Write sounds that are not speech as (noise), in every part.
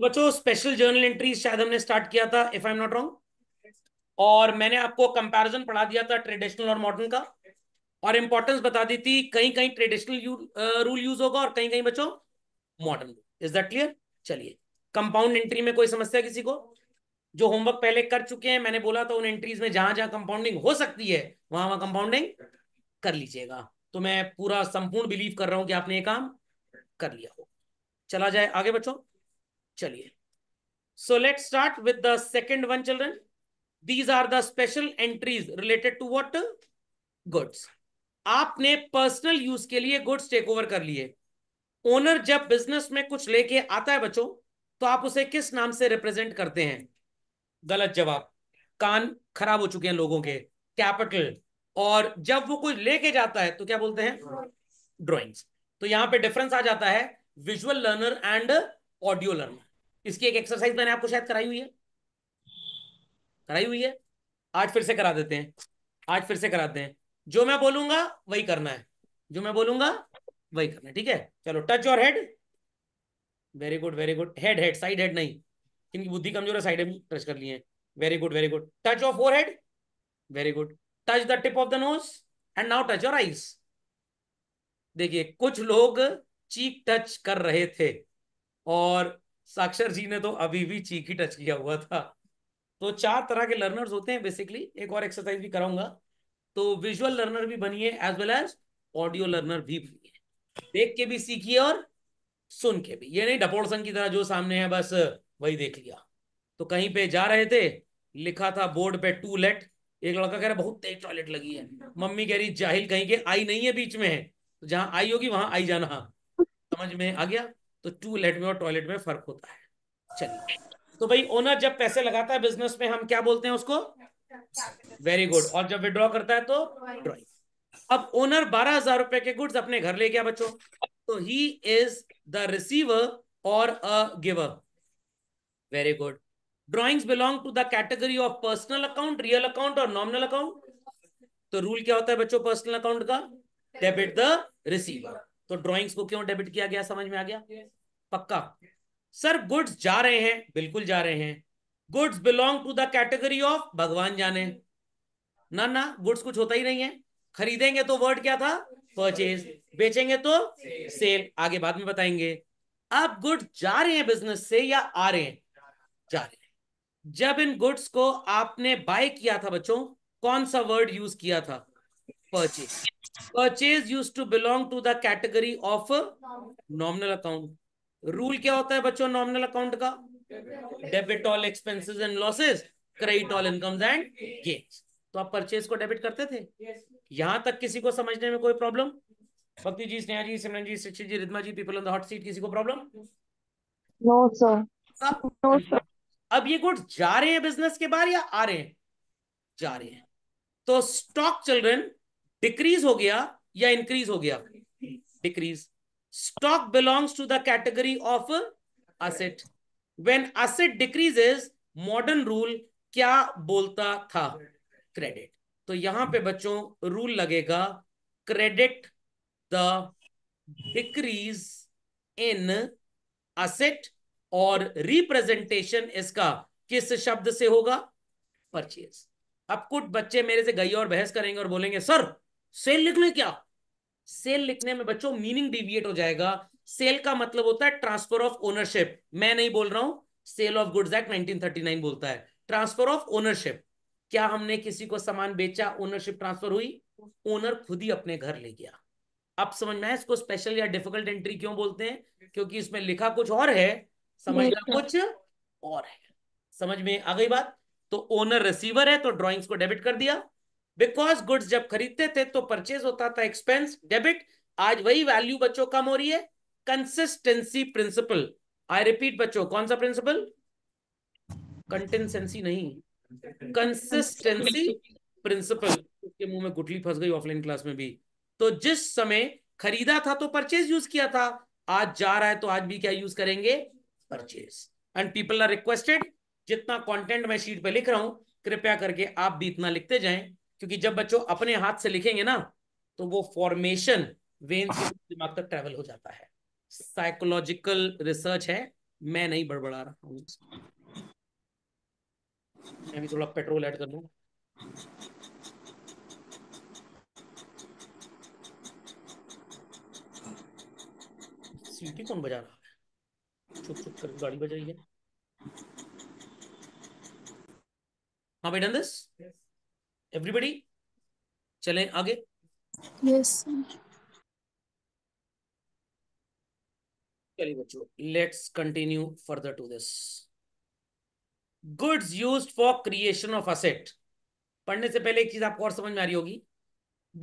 तो बच्चों special journal entry शायद हमने स्टार्ट किया था if I am not wrong और मैंने आपको कंपैरिजन पढ़ा दिया था ट्रेडिशनल और मॉडर्न का और इंपॉर्टेंस बता दी थी कहीं कहीं ट्रेडिशनल रूल यूज होगा और कहीं कहीं बच्चों मॉडर्न इज दैट क्लियर चलिए कंपाउंड एंट्री में कोई समस्या किसी को जो होमवर्क पहले कर चुके हैं मैंने बोला था उन एंट्रीज में जहां जहां कंपाउंडिंग हो सकती है वहां वहां कंपाउंडिंग कर लीजिएगा तो मैं पूरा संपूर्ण बिलीव कर रहा हूं कि आपने ये काम कर लिया हो चला जाए आगे बच्चों चलिए so let start with the second one children these are the special entries related to what goods आपने पर्सनल यूज के लिए गुड्स टेक ओवर कर लिए ओनर जब बिजनेस में कुछ लेके आता है बच्चों तो आप उसे किस नाम से रिप्रेजेंट करते हैं गलत जवाब कान खराब हो चुके हैं लोगों के कैपिटल और जब वो कुछ लेके जाता है तो क्या बोलते हैं ड्रॉइंग्स तो यहां पे डिफरेंस आ जाता है visual learner and audio learner इसकी एक एक्सरसाइज मैंने आपको शायद कराई हुई है कराई हुई है आज फिर से करा देते हैं आज फिर से कराते हैं जो मैं बोलूंगा वही करना है जो मैं बोलूंगा वही करना है ठीक है चलो touch your head very good very good head head side head नहीं इनकी बुद्धि कमजोर है साइड हेड टच कर लिए very good very good touch of forehead very good touch the tip of the nose and now touch your eyes देखिए कुछ लोग चीक टच कर रहे थे और साक्षर जी ने तो अभी भी चीख ही टच किया हुआ था तो चार तरह के लर्नर्स होते हैं बेसिकली एक और एक्सरसाइज भी कराऊंगा तो विजुअल लर्नर भी बनिए as well as audio learner भी बनिए देख के भी सीखिए और सुन के भी ये नहीं डपोड़ संघ की तरह जो सामने है बस वही देख लिया तो कहीं पे जा रहे थे लिखा था बोर्ड पे टू लेट एक लड़का कह रहा बहुत तेज टॉयलेट लगी है मम्मी कह रही जाहिल कहीं के आई नहीं है बीच में है तो जहां आई होगी वहां आई जाना समझ में आ गया तो टू लेट में और टॉयलेट में फर्क होता है चलिए तो भाई ओनर जब पैसे लगाता है बिजनेस में हम क्या बोलते हैं उसको वेरी गुड और जब विड्रॉ करता है तो ड्रॉइंग अब ओनर बारह हजार रुपए के गुड्स अपने घर ले गया बच्चों तो ही इज द रिसीवर और a giver very good drawings belong to the category of personal account real account और नॉमिनल अकाउंट तो रूल क्या होता है बच्चों पर्सनल अकाउंट का डेबिट द रिसीवर तो ड्रॉइंग्स को क्यों डेबिट किया गया समझ में आ गया पक्का सर गुड्स जा रहे हैं बिल्कुल जा रहे हैं goods belong to the category of भगवान जाने ना ना गुड्स कुछ होता ही नहीं है खरीदेंगे तो वर्ड क्या था परचेज बेचेंगे तो सेल आगे बाद में बताएंगे आप गुड्स जा रहे हैं बिजनेस से या आ रहे हैं जा रहे हैं जब इन गुड्स को आपने बाय किया था बच्चों कौन सा वर्ड यूज किया था purchase purchase use to belong to the category of nominal account rule क्या होता है बच्चों नॉमिनल अकाउंट का debit all expenses and losses credit all incomes and gains तो आप परचेज को डेबिट करते थे यहां तक किसी को समझने में कोई प्रॉब्लम भक्ति जी स्नेहा जी Simran ji Shikshit ji Ridhma ji people on the hot seat किसी को problem no sir no sir अब ये गुड्स जा रहे हैं बिजनेस के बाहर या आ रहे हैं जा रहे हैं तो स्टॉक चिल्ड्रन डिक्रीज हो गया या इंक्रीज हो गया decrease stock belongs to the category of asset. When asset decreases, modern rule क्या बोलता था क्रेडिट तो यहां पे बच्चों रूल लगेगा credit the decrease in asset और रिप्रेजेंटेशन इसका किस शब्द से होगा परचेज अब कुछ बच्चे मेरे से गई और बहस करेंगे और बोलेंगे सर सेल लिख लें क्या सेल लिखने में बच्चों मीनिंग डिविएट हो जाएगा सेल का मतलब होता है ट्रांसफर ऑफ ओनरशिप मैं नहीं बोल रहा हूं सेल ऑफ गुड्स एक्ट 1939 बोलता है ट्रांसफर ऑफ ओनरशिप क्या हमने किसी को सामान बेचा ओनरशिप ट्रांसफर हुई ओनर खुद ही अपने घर ले गया आप समझ में इसको स्पेशल या डिफिकल्ट एंट्री क्यों बोलते हैं क्योंकि इसमें लिखा कुछ और है समझना कुछ और है समझ में आ गई बात तो ओनर रिसीवर है तो ड्रॉइंग्स को डेबिट कर दिया बिकॉज गुड्स जब खरीदते थे तो परचेज होता था एक्सपेंस डेबिट आज वही वैल्यू बच्चों कम हो रही है कंसिस्टेंसी प्रिंसिपल आई रिपीट बच्चों कौन सा प्रिंसिपल कंटेंसेंसी नहीं कंसिस्टेंसी प्रिंसिपल उसके मुंह में गुटली फंस गई ऑफलाइन क्लास में भी तो जिस समय खरीदा था तो परचेज यूज किया था आज जा रहा है तो आज भी क्या यूज करेंगे purchase and people are requested जितना कंटेंट मैं शीट पे लिख रहा हूं कृपया करके आप भी इतना लिखते जाएं क्योंकि जब बच्चों अपने हाथ से लिखेंगे ना तो वो फॉर्मेशन वेन से दिमाग तक ट्रेवल हो जाता है साइकोलॉजिकल रिसर्च है मैं नहीं बड़बड़ा रहा हूँ मैं भी थोड़ा पेट्रोल ऐड कर लू सीटी कौन बजा रहा है चुप चुप कर गाड़ी बजाई है हाँ बेटन दिस yes. एवरीबडी चलें आगे yes. चलिए बच्चों let's continue further to this goods use for creation of asset पढ़ने से पहले एक चीज आपको और समझ में आ रही होगी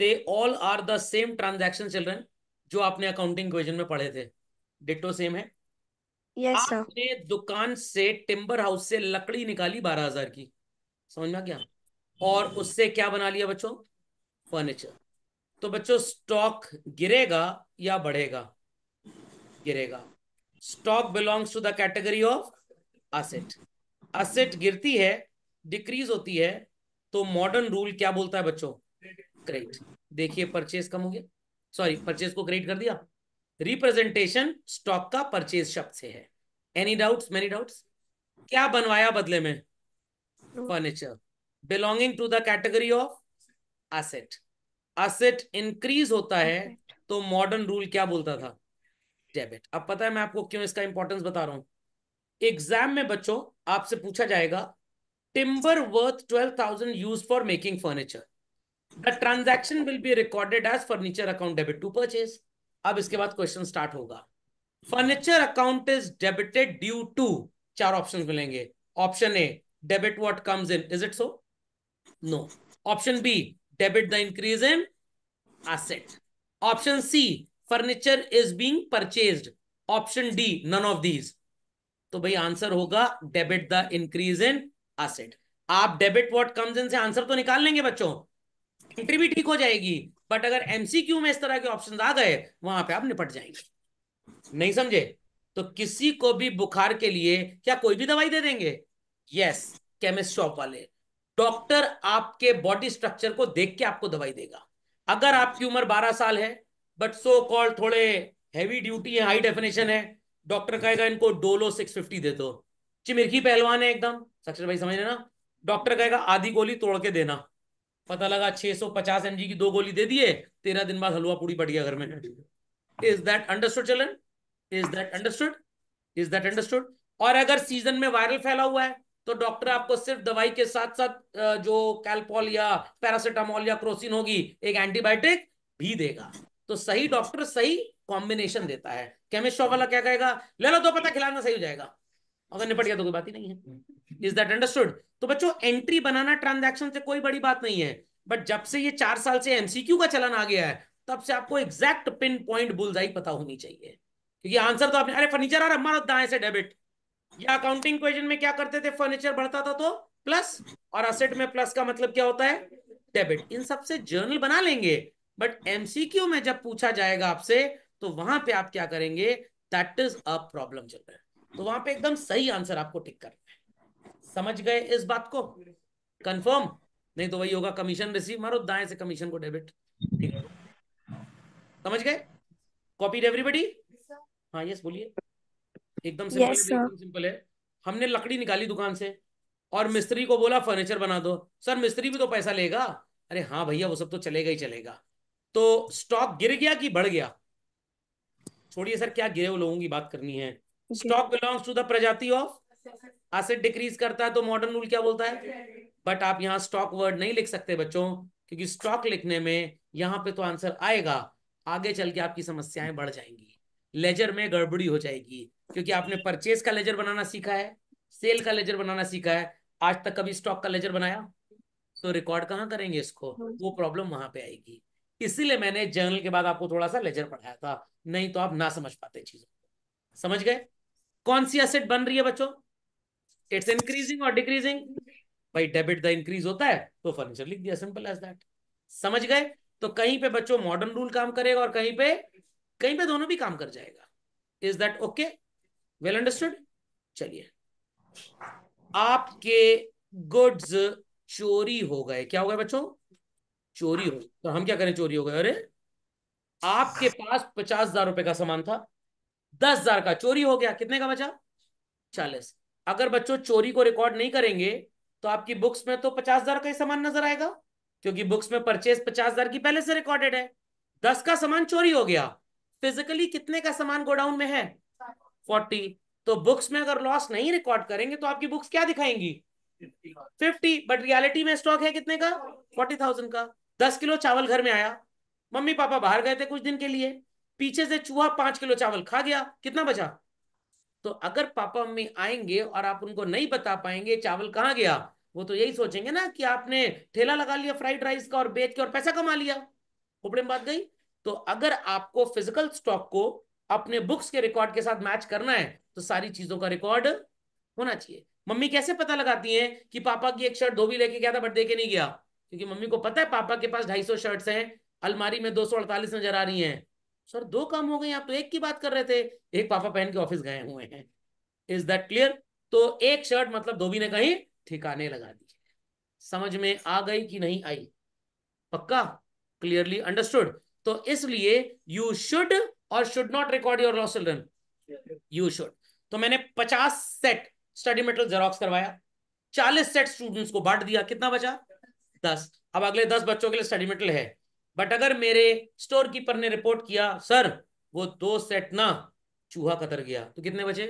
they all are the same रहे हैं जो आपने अकाउंटिंग क्वेश्चन में पढ़े थे डिटो सेम है yes, आपने दुकान से टिम्बर हाउस से लकड़ी निकाली बारह हजार की समझ में आ गया और उससे क्या बना लिया बच्चों फर्नीचर तो बच्चों स्टॉक गिरेगा या बढ़ेगा गिरेगा stock belongs to the category of asset asset गिरती है डिक्रीज होती है तो मॉडर्न रूल क्या बोलता है बच्चों क्रेडिट देखिए परचेज कम हो गया सॉरी परचेज को क्रेडिट कर दिया रिप्रेजेंटेशन स्टॉक का परचेज शब्द से है एनी डाउट्स मेनी डाउट्स क्या बनवाया बदले में furniture belonging to the category of asset asset increase होता है तो मॉडर्न रूल क्या बोलता था डेबिट अब पता है मैं आपको क्यों इसका इंपॉर्टेंस बता रहा हूं एग्जाम में बच्चों आपसे पूछा जाएगा timber worth twelve thousand use for making furniture the transaction will be recorded as furniture account debit to purchase अब इसके बाद क्वेश्चन स्टार्ट होगा furniture account is debited due to चार ऑप्शन मिलेंगे option A debit what comes in is it so no option B debit the increase in asset option C furniture is being purchased. Option D none of these तो भाई answer होगा debit the increase in asset आप debit what comes in से answer तो निकाल लेंगे बच्चों entry भी ठीक हो जाएगी बट अगर एमसीक्यू में इस तरह के ऑप्शन आ गए वहां पे आप निपट जाएंगे नहीं समझे तो किसी को भी बुखार के लिए क्या कोई भी दवाई दे देंगे यस केमिस्ट शॉप वाले डॉक्टर आपके बॉडी स्ट्रक्चर को देख के आपको दवाई देगा अगर आपकी उम्र 12 साल है बट सो कॉल थोड़े हैवी ड्यूटी है हाई डेफिनेशन है डॉक्टर कहेगा इनको डोलो 650 दे दो चिमिरखी पहलवान है एकदम सक्सेस भाई समझ लेना डॉक्टर कहेगा आधी गोली तोड़ के देना पता लगा 650 जी की दो गोली दे दिए तेरह दिन बाद हलवा पूरी बढ़ गया घर में इज दैट अंडरस्टूड चलन is that understood is that understood और अगर सीजन में वायरल फैला हुआ है तो डॉक्टर आपको सिर्फ दवाई के साथ साथ जो कैल्पोल या पैरासिटामोल या क्रोसिन होगी एक एंटीबायोटिक भी देगा तो सही डॉक्टर सही कॉम्बिनेशन देता है केमिस्ट वाला क्या कहेगा ले लो दो तो पता खिलाना सही हो जाएगा अगर निपट गया तो कोई बात ही नहीं है इज दैट अंडरस्टूड तो बच्चों एंट्री बनाना ट्रांजेक्शन से कोई बड़ी बात नहीं है बट जब से ये चार साल से एमसीक्यू का चलन आ गया है तब से आपको एग्जैक्ट पिन पॉइंट बुलजाई पता होनी चाहिए क्योंकि आंसर तो आपने अरे फर्नीचर आ रहा मारो दाएं से डेबिट या अकाउंटिंग क्वेश्चन में क्या करते थे फर्नीचर बढ़ता था तो प्लस और असेट में प्लस का मतलब क्या होता है डेबिट इन सबसे जर्नल बना लेंगे बट एमसीक्यू में जब पूछा जाएगा आपसे तो वहां पे आप क्या करेंगे दैट इज अ प्रॉब्लम चल रहा है तो वहां पे एकदम सही आंसर आपको टिक करना है समझ गए इस बात को कंफर्म नहीं तो वही होगा कमीशन रिसीव मारो दाएं से कमीशन को डेबिट ठीक है समझ गए कॉपी एवरीबडी हाँ यस बोलिए एकदम सिंपल yes, है एकदम सिंपल है हमने लकड़ी निकाली दुकान से और मिस्त्री को बोला फर्नीचर बना दो सर मिस्त्री भी तो पैसा लेगा अरे हाँ भैया वो सब तो चलेगा ही चलेगा तो स्टॉक गिर गया कि बढ़ गया छोड़िए सर क्या गिरे वो लोगों की बात करनी है स्टॉक बिलोंग्स टू द प्रजाति ऑफ एसेट डिक्रीज करता है तो मॉडर्न रूल क्या बोलता है बट आप यहाँ स्टॉक वर्ड नहीं लिख सकते बच्चों क्योंकि स्टॉक लिखने में यहाँ पे तो आंसर आएगा आगे चल के आपकी समस्याएं बढ़ जाएंगी लेजर में गड़बड़ी हो जाएगी क्योंकि आपने परचेज का लेजर बनाना सीखा है सेल का लेजर बनाना सीखा है आज तक कभी स्टॉक का लेजर बनाया तो रिकॉर्ड कहाँ करेंगे इसको हाँ। वो प्रॉब्लम वहां पे आएगी इसीलिए मैंने जर्नल के बाद आपको थोड़ा सा लेजर पढ़ाया था नहीं तो आप ना समझ पाते चीजों समझ गए कौन सी असेट बन रही है बच्चों इट्स इंक्रीजिंग और डिक्रीजिंग भाई डेबिट द इंक्रीज होता है तो फर्नीचर लिख दिया सिंपल एज दैट समझ गए तो कहीं पे बच्चों मॉडर्न रूल काम करेगा और कहीं पे कहीं पे दोनों भी काम कर जाएगा is that okay well understood चलिए आपके गुड्स चोरी हो गए क्या हो गए बच्चों चोरी हो गए तो हम क्या करें चोरी हो गए अरे आपके पास पचास हजार रुपए का सामान था दस हजार का चोरी हो गया कितने का बचा चालीस अगर बच्चों चोरी को रिकॉर्ड नहीं करेंगे तो आपकी बुक्स में तो पचास हजार का ही सामान नजर आएगा क्योंकि बुक्स में परचेज पचास हजार की पहले से रिकॉर्डेड है दस का सामान चोरी हो गया फिजिकली कितने का सामान गोडाउन में है फोर्टी तो बुक्स में अगर लॉस नहीं रिकॉर्ड करेंगे तो आपकी बुक्स क्या दिखाएंगी फिफ्टी बट रियलिटी में स्टॉक है कितने का फोर्टी थाउजेंड का दस किलो चावल घर में आया मम्मी पापा बाहर गए थे कुछ दिन के लिए पीछे से चूहा पांच किलो चावल खा गया कितना बचा तो अगर पापा मम्मी आएंगे और आप उनको नहीं बता पाएंगे चावल कहाँ गया वो तो यही सोचेंगे ना कि आपने ठेला लगा लिया फ्राइड राइस का और बेच के और पैसा कमा लिया खोपड़े में बात गई तो अगर आपको फिजिकल स्टॉक को अपने बुक्स के रिकॉर्ड के साथ मैच करना है तो सारी चीजों का रिकॉर्ड होना चाहिए मम्मी कैसे पता लगाती है कि पापा की एक शर्ट धोबी लेके गया था बट देके नहीं गया क्योंकि मम्मी को पता है पापा के पास ढाई सौ शर्ट है अलमारी में दो सौ अड़तालीस नजर आ रही है सर दो काम हो गए आप तो एक की बात कर रहे थे एक पापा पहन के ऑफिस गए हुए हैं इज दैट क्लियर तो एक शर्ट मतलब धोबी ने कहीं ठिकाने लगा दी समझ में आ गई कि नहीं आई पक्का क्लियरली अंडरस्टूड तो इसलिए you should or should not record your loss children you should तो मैंने पचास सेट स्टडी मेटेरियल जेरोक्स करवाया चालीस सेट स्टूडेंट्स को बांट दिया कितना बचा दस अब अगले दस बच्चों के लिए स्टडी मेटेरियल है बट अगर मेरे स्टोर कीपर ने रिपोर्ट किया सर वो दो सेट ना चूहा कतर गया तो कितने बचे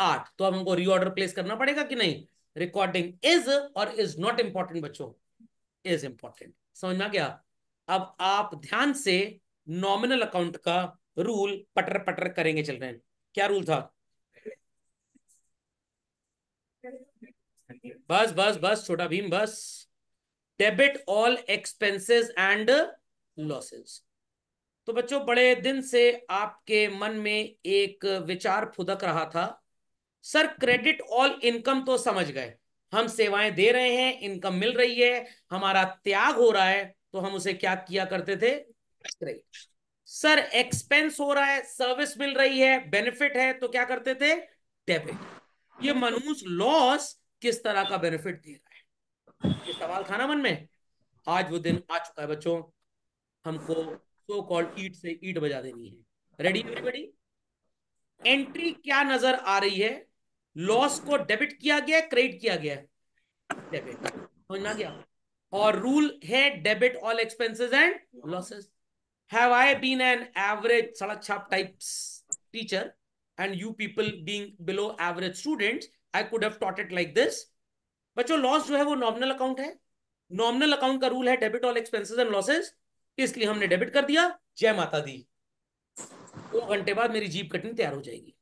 आठ तो अब हमको रीऑर्डर प्लेस करना पड़ेगा कि नहीं recording is or is not important बच्चों इज इंपॉर्टेंट समझ में आ गया अब आप ध्यान से नॉमिनल अकाउंट का रूल पटर पटर करेंगे चल हैं क्या रूल था बस बस बस छोटा भीम बस debit all expenses and losses तो बच्चों बड़े दिन से आपके मन में एक विचार फुदक रहा था सर क्रेडिट ऑल इनकम तो समझ गए हम सेवाएं दे रहे हैं इनकम मिल रही है हमारा त्याग हो रहा है तो हम उसे क्या किया करते थे क्रेडिट सर एक्सपेंस हो रहा है सर्विस मिल रही है बेनिफिट है तो क्या करते थे डेबिट ये मनुष्य लॉस किस तरह का बेनिफिट दे रहा है ये सवाल ना मन में आज वो दिन आ चुका है बच्चों हमको सो कॉल्ड ईट से ईट बजा देनी है रेडी एवरीबडी एंट्री क्या नजर आ रही है लॉस को डेबिट किया गया क्रेडिट किया गया डेबिट समझना में गया और रूल है debit all expenses and losses have I been an average Salakshap types teacher and you people being below average students, I could have taught it like this. बच्चों लॉस जो है वो नॉमिनल अकाउंट है nominal account का rule है debit all expenses and losses इसलिए हमने debit कर दिया जय माता दी दो तो घंटे बाद मेरी जीप कटनी तैयार हो जाएगी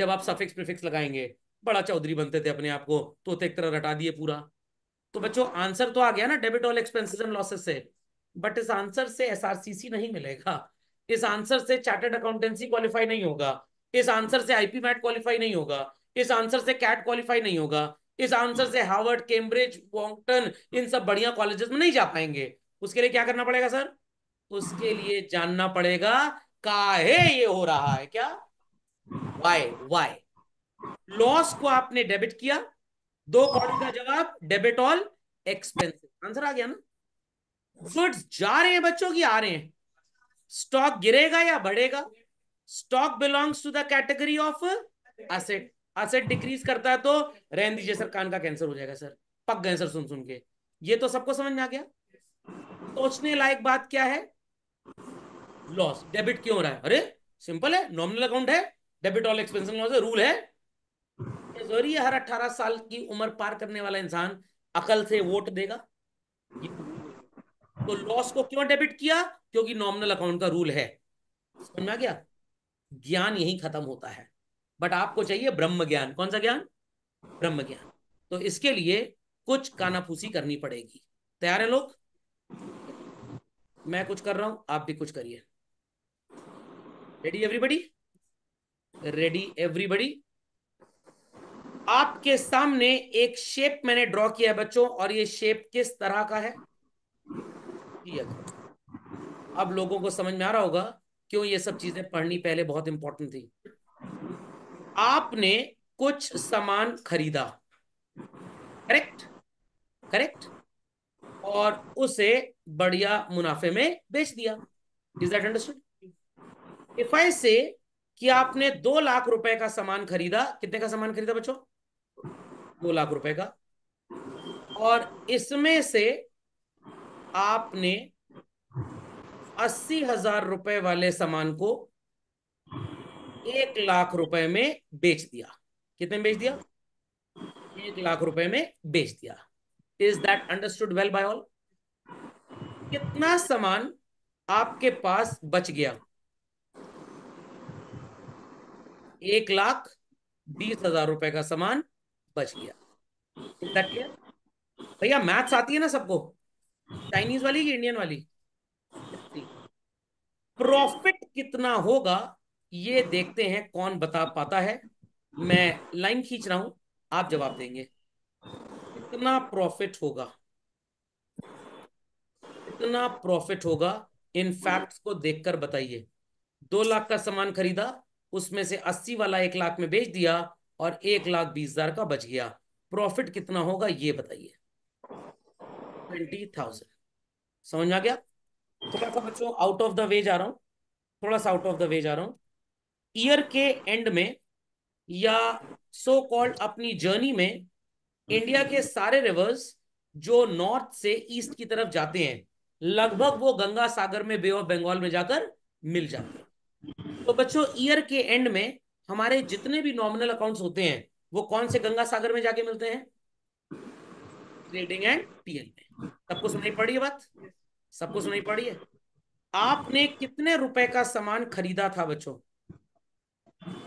जब आप सफिक्स प्रिफिक्स लगाएंगे बड़ा चौधरी बनते थे अपने आप को तोते एक तरह रटा दिए पूरा तो बच्चों आंसर तो आ गया ना debit all expenses and losses से बट इस आंसर से एस नहीं मिलेगा इस आंसर से चार्टर्ड अकाउंटेंसी क्वालिफाई नहीं होगा इस आंसर से आईपी मैट क्वालिफाई नहीं होगा इस आंसर से कैट क्वालिफाई नहीं होगा इस आंसर से हार्वर्ड कैम्ब्रिज वॉन्गटन इन सब बढ़िया कॉलेजेस में नहीं जा पाएंगे उसके लिए क्या करना पड़ेगा सर उसके लिए जानना पड़ेगा काहे ये हो रहा है क्या वाई वाई लॉस को आपने डेबिट किया दो कॉल का जवाब डेबिट ऑल एक्सपेंसेस आंसर आ गया ना गुड्स जा रहे हैं बच्चों की आ रहे हैं स्टॉक गिरेगा या बढ़ेगा stock belongs to the category of asset asset decrease करता है तो रहन दीजिए सर कान का कैंसर हो जाएगा सर पक गए सर सुन सुन के ये तो सबको समझ में आ गया सोचने लायक बात क्या है लॉस डेबिट क्यों हो रहा है अरे सिंपल है नॉमिनल अकाउंट है डेबिट ऑल एक्सपेंस रूल है जरूरी हर अठारह साल की उम्र पार करने वाला इंसान अकल से वोट देगा ये तो लॉस को क्यों डेबिट किया क्योंकि नॉमिनल अकाउंट का रूल है समझ में आ गया ज्ञान यही खत्म होता है बट आपको चाहिए ब्रह्म ज्ञान कौन सा ज्ञान ब्रह्म ज्ञान तो इसके लिए कुछ कानाफूसी करनी पड़ेगी तैयार है लोग मैं कुछ कर रहा हूं आप भी कुछ करिए रेडी एवरीबडी रेडी एवरीबडी आपके सामने एक शेप मैंने ड्रॉ किया है बच्चों और ये शेप किस तरह का है किया जाए अब लोगों को समझ में आ रहा होगा क्यों ये सब चीजें पढ़नी पहले बहुत इंपॉर्टेंट थी आपने कुछ सामान खरीदा करेक्ट करेक्ट और उसे बढ़िया मुनाफे में बेच दिया is that understood if I say कि आपने दो लाख रुपए का सामान खरीदा कितने का सामान खरीदा बच्चों दो लाख रुपए का और इसमें से आपने अस्सी हजार रुपए वाले सामान को एक लाख रुपए में बेच दिया कितने बेच दिया एक लाख रुपए में बेच दिया is that understood well by all कितना सामान आपके पास बच गया एक लाख बीस हजार रुपए का सामान बच गया भैया मैथ्स आती है ना सबको चाइनीज वाली कि इंडियन वाली प्रॉफिट कितना होगा ये देखते हैं कौन बता पाता है मैं लाइन खींच रहा हूं आप जवाब देंगे कितना प्रॉफिट होगा कितना प्रॉफिट होगा इन फैक्ट्स को देखकर बताइए दो लाख का सामान खरीदा उसमें से अस्सी वाला एक लाख में बेच दिया और एक लाख बीस हजार का बच गया प्रॉफिट कितना होगा ये बताइए ट्वेंटी थाउजेंड समझ आ गया तो थोड़ा सा बच्चों आउट ऑफ द वे जा रहा हूं थोड़ा सा आउट ऑफ द वे जा रहा हूं ईयर के एंड में या सो so कॉल्ड अपनी जर्नी में इंडिया के सारे रिवर्स जो नॉर्थ से ईस्ट की तरफ जाते हैं लगभग वो गंगा सागर में बे ऑफ बंगाल में जाकर मिल जाते हैं तो बच्चों ईयर के एंड में हमारे जितने भी नॉमिनल अकाउंट्स होते हैं वो कौन से गंगा सागर में जाके मिलते हैं ट्रेडिंग एंड पीएल में सबको सुनाई पड़ी है बात सबको सुनाई पड़ी है आपने कितने रुपए का सामान खरीदा था बच्चों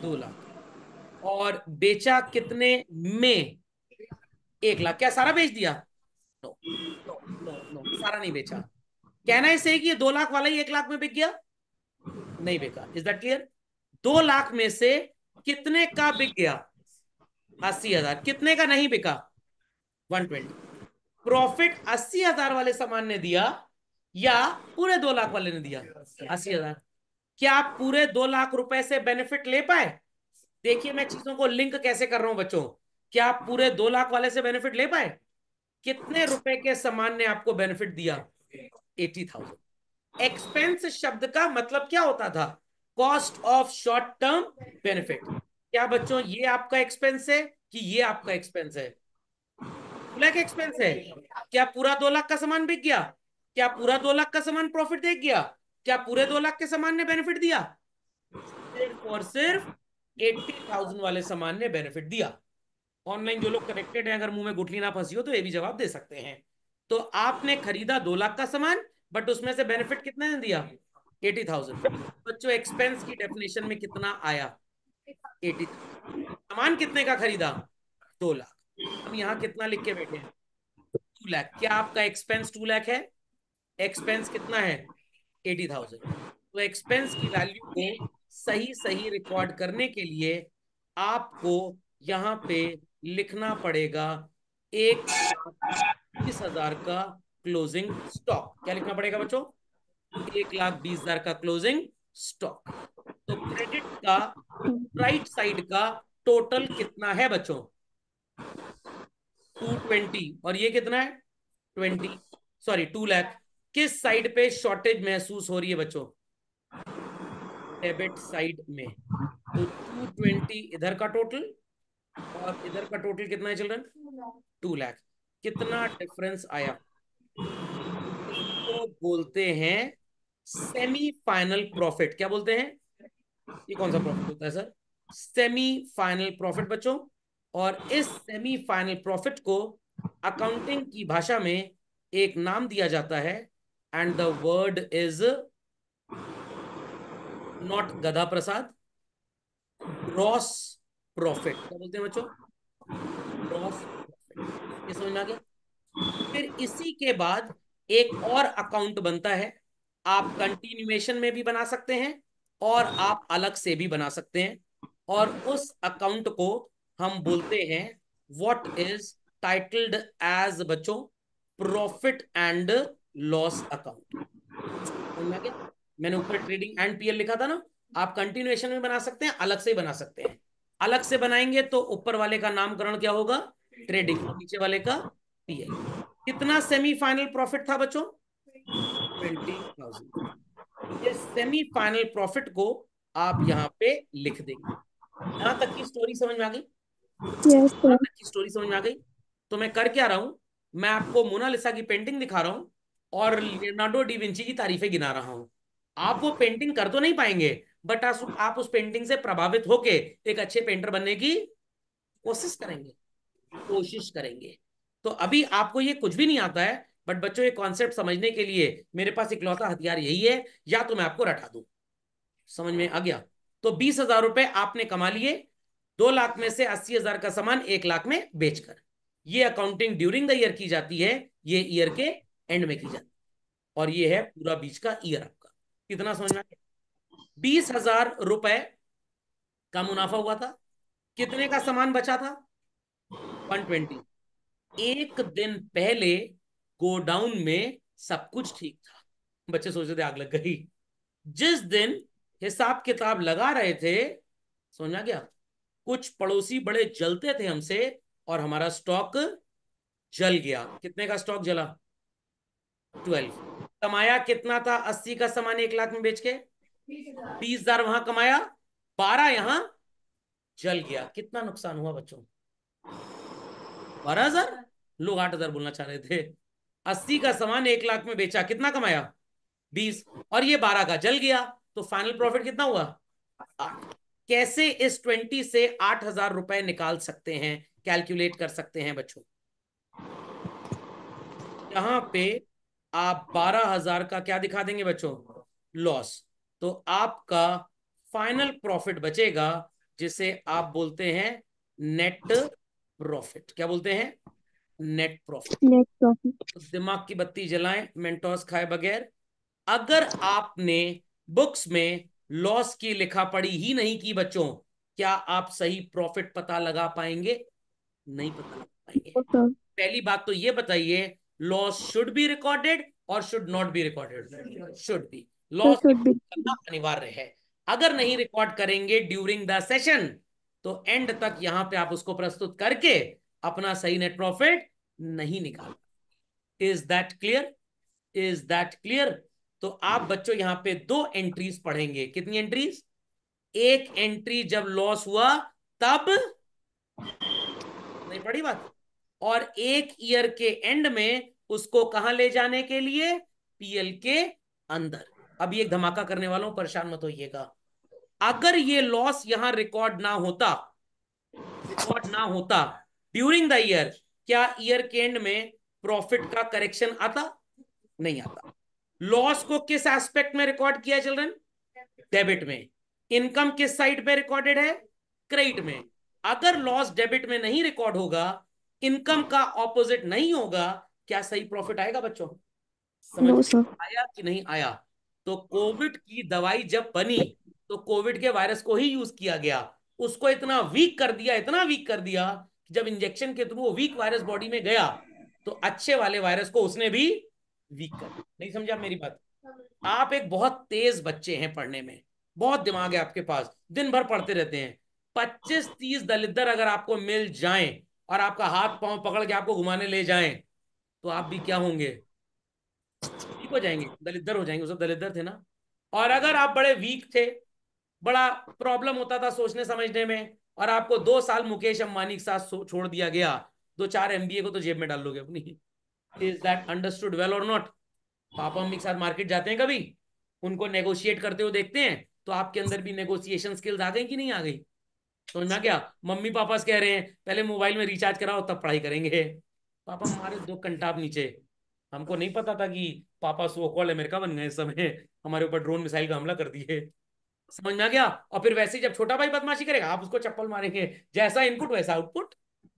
दो लाख और बेचा कितने में एक लाख क्या सारा बेच दिया नो नो नो नो सारा नहीं बेचा कहना सही कि ये दो लाख वाला ही एक लाख में बिक गया नहीं बिका इज दैट क्लियर दो लाख में से कितने का बिक गया अस्सी हजार कितने का नहीं बिका वन ट्वेंटी प्रॉफिट अस्सी हजार वाले सामान ने दिया या पूरे दो लाख वाले ने दिया अस्सी हजार क्या आप पूरे दो लाख रुपए से बेनिफिट ले पाए देखिए मैं चीजों को लिंक कैसे कर रहा हूं बच्चों क्या आप पूरे दो लाख वाले से बेनिफिट ले पाए कितने रुपए के सामान ने आपको बेनिफिट दिया एटी थाउजेंड एक्सपेंस शब्द का मतलब क्या होता था cost of short term benefit क्या बच्चों ये आपका एक्सपेंस है कि ये आपका एक्सपेंस है ब्लैक एक्सपेंस है क्या पूरा दो लाख का सामान बिक गया क्या पूरा दो लाख का सामान प्रॉफिट देख गया क्या पूरे दो लाख के सामान ने बेनिफिट दिया सिर्फ और सिर्फ एट्टी थाउजेंड वाले सामान ने बेनिफिट दिया ऑनलाइन जो लोग कनेक्टेड हैं अगर मुंह में गुठली ना फंसी हो तो ये भी जवाब दे सकते हैं तो आपने खरीदा दो लाख का सामान बट उसमें से बेनिफिट कितने ने दिया एटी थाउजेंड बच्चों एक्सपेंस की डेफिनेशन में कितना आया एटी सामान कितने का खरीदा दो लाख हम यहाँ कितना लिख के बैठे हैं टू लैख क्या आपका एक्सपेंस टू लैख है एक्सपेंस कितना है एटी थाउजेंड तो एक्सपेंस की वैल्यू को सही सही रिकॉर्ड करने के लिए आपको यहाँ पे लिखना पड़ेगा एक बीस हजार का क्लोजिंग स्टॉक क्या लिखना पड़ेगा बच्चों एक लाख बीस हजार का क्लोजिंग स्टॉक तो क्रेडिट का राइट साइड का टोटल कितना है बच्चों टू ट्वेंटी और ये कितना है ट्वेंटी सॉरी टू लैख किस साइड पे शॉर्टेज महसूस हो रही है बच्चों डेबिट साइड में तो टू ट्वेंटी इधर का टोटल और इधर का टोटल कितना है चिल्ड्रन टू लैख कितना डिफरेंस आया तो बोलते हैं सेमी फाइनल प्रॉफिट क्या बोलते हैं ये कौन सा प्रॉफिट होता है सर सेमी फाइनल प्रॉफिट बच्चों और इस सेमीफाइनल प्रॉफिट को अकाउंटिंग की भाषा में एक नाम दिया जाता है and the word is not Gadha Prasad gross profit क्या बोलते हैं बच्चों ग्रॉस ये समझ में आ गया फिर इसी के बाद एक और अकाउंट बनता है आप कंटिन्यूएशन में भी बना सकते हैं और आप अलग से भी बना सकते हैं और उस अकाउंट को हम बोलते हैं वॉट इज टाइटल्ड एज बच्चों प्रॉफिट एंड लॉस अकाउंट मैंने ऊपर ट्रेडिंग एंड पीएल लिखा था ना आप कंटिन्यूएशन में बना सकते हैं अलग से ही बना सकते हैं अलग से बनाएंगे तो ऊपर वाले का नामकरण क्या होगा ट्रेडिंग नीचे वाले का पीएल कितना सेमीफाइनल प्रॉफिट था बच्चों ट्वेंटी थाउजेंड ये सेमीफाइनल प्रॉफिट को आप यहाँ पे लिख देंगे यहां तक की स्टोरी समझ में आ गई yes, स्टोरी समझ में आ गई तो मैं कर क्या रहा हूँ मैं आपको मोनालिसा की पेंटिंग दिखा रहा हूँ और लियोनार्डो डी विंची की तारीफें गिना रहा हूँ आप वो पेंटिंग कर तो नहीं पाएंगे बट आप उस पेंटिंग से प्रभावित होके एक अच्छे पेंटर बनने की कोशिश करेंगे कोशिश करेंगे तो अभी आपको ये कुछ भी नहीं आता है बट बच्चों ये कॉन्सेप्ट समझने के लिए मेरे पास इकलौता हथियार यही है या तो मैं आपको रटा दू समझ में आ गया तो बीस हजार रुपए आपने कमा लिए दो लाख में से अस्सी हजार का सामान एक लाख में बेचकर ये अकाउंटिंग ड्यूरिंग द ईयर की जाती है ये ईयर के एंड में की जाती है और ये है पूरा बीच का ईयर आपका कितना समझना बीस हजार रुपए का मुनाफा हुआ था कितने का सामान बचा था वन ट्वेंटी एक दिन पहले गोडाउन में सब कुछ ठीक था बच्चे सोच रहे थे आग लग गई जिस दिन हिसाब किताब लगा रहे थे समझा गया कुछ पड़ोसी बड़े जलते थे हमसे और हमारा स्टॉक जल गया कितने का स्टॉक जला ट्वेल्व कमाया कितना था अस्सी का सामान एक लाख में बेच के बीस हजार वहां कमाया बारह यहां जल गया कितना नुकसान हुआ बच्चों बारह हजार लोग आठ हजार बोलना चाह रहे थे अस्सी का सामान एक लाख में बेचा कितना कमाया बीस और ये बारह का जल गया तो फाइनल प्रॉफिट कितना हुआ आठ कैसे इस ट्वेंटी से आठ हजार रुपए निकाल सकते हैं कैलकुलेट कर सकते हैं बच्चों यहां पे आप बारह हजार का क्या दिखा देंगे बच्चों लॉस तो आपका फाइनल प्रॉफिट बचेगा जिसे आप बोलते हैं नेट प्रॉफिट क्या बोलते हैं नेट प्रॉफिट नेट प्रॉफिट दिमाग की बत्ती जलाएं मेंटोस खाए बगैर अगर आपने बुक्स में लॉस की लिखा पड़ी ही नहीं की बच्चों क्या आप सही प्रॉफिट पता लगा पाएंगे नहीं पता लगा पाएंगे तो- पहली बात तो ये बताइए लॉस शुड बी रिकॉर्डेड और should not be recorded should be loss करना अनिवार्य है अगर नहीं रिकॉर्ड करेंगे ड्यूरिंग द सेशन तो एंड तक यहां पे आप उसको प्रस्तुत करके अपना सही नेट प्रॉफिट नहीं निकाल is that clear is that clear तो आप बच्चों यहां पे दो एंट्रीज पढ़ेंगे कितनी एंट्रीज एक एंट्री जब लॉस हुआ तब नहीं पड़ी बात और एक ईयर के एंड में उसको कहा ले जाने के लिए पीएल के अंदर अब ये धमाका करने वालों परेशान मत होइएगा अगर ये लॉस यहां रिकॉर्ड ना होता रिकॉर्ड ना होता ड्यूरिंग द ईयर क्या ईयर के एंड में प्रॉफिट का करेक्शन आता नहीं आता लॉस को किस एस्पेक्ट में रिकॉर्ड किया चिल्ड्रन डेबिट में इनकम किस साइड पे रिकॉर्डेड है क्रेडिट में अगर लॉस डेबिट में नहीं रिकॉर्ड होगा इनकम का ऑपोजिट नहीं होगा क्या सही प्रॉफिट आएगा बच्चों समझ आया कि नहीं आया तो कोविड की दवाई जब बनी तो कोविड के वायरस को ही यूज किया गया उसको इतना वीक कर दिया इतना वीक कर दिया जब इंजेक्शन के थ्रू वीक वायरस बॉडी में गया तो अच्छे वाले वायरस को उसने भी वीकर नहीं समझा मेरी बात आप एक बहुत तेज बच्चे हैं पढ़ने में बहुत दिमाग है आपके पास दिन भर पढ़ते रहते हैं पच्चीस तीस दलिदर अगर आपको मिल जाए और आपका हाथ पांव पकड़ के आपको घुमाने ले जाए तो आप भी क्या होंगे ठीक हो जाएंगे दलिदर हो जाएंगे सब दलिदर थे ना और अगर आप बड़े वीक थे बड़ा प्रॉब्लम होता था सोचने समझने में और आपको दो साल मुकेश अंबानी के साथ छोड़ दिया गया दो चार एमबीए को तो जेब में डाल लोगे अपनी इज दैट अंडरस्टूड वेल और नॉट पापा मम्मी के साथ मार्केट जाते हैं कभी उनको नेगोशिएट करते हुए देखते हैं तो आपके अंदर भी नेगोशिएशन स्किल्स आ गई कि नहीं आ गई समझ में क्या मम्मी पापा से कह रहे हैं पहले मोबाइल में रिचार्ज कराओ तब पढ़ाई करेंगे पापा हमारे दो कंटाप नीचे हमको नहीं पता था कि पापा सोकॉल अमेरिका बन गए इस समय हमारे ऊपर ड्रोन मिसाइल का हमला कर दिए समझ में आ गया और फिर वैसे जब छोटा भाई बदमाशी करेगा आप उसको चप्पल मारेंगे जैसा इनपुट वैसा आउटपुट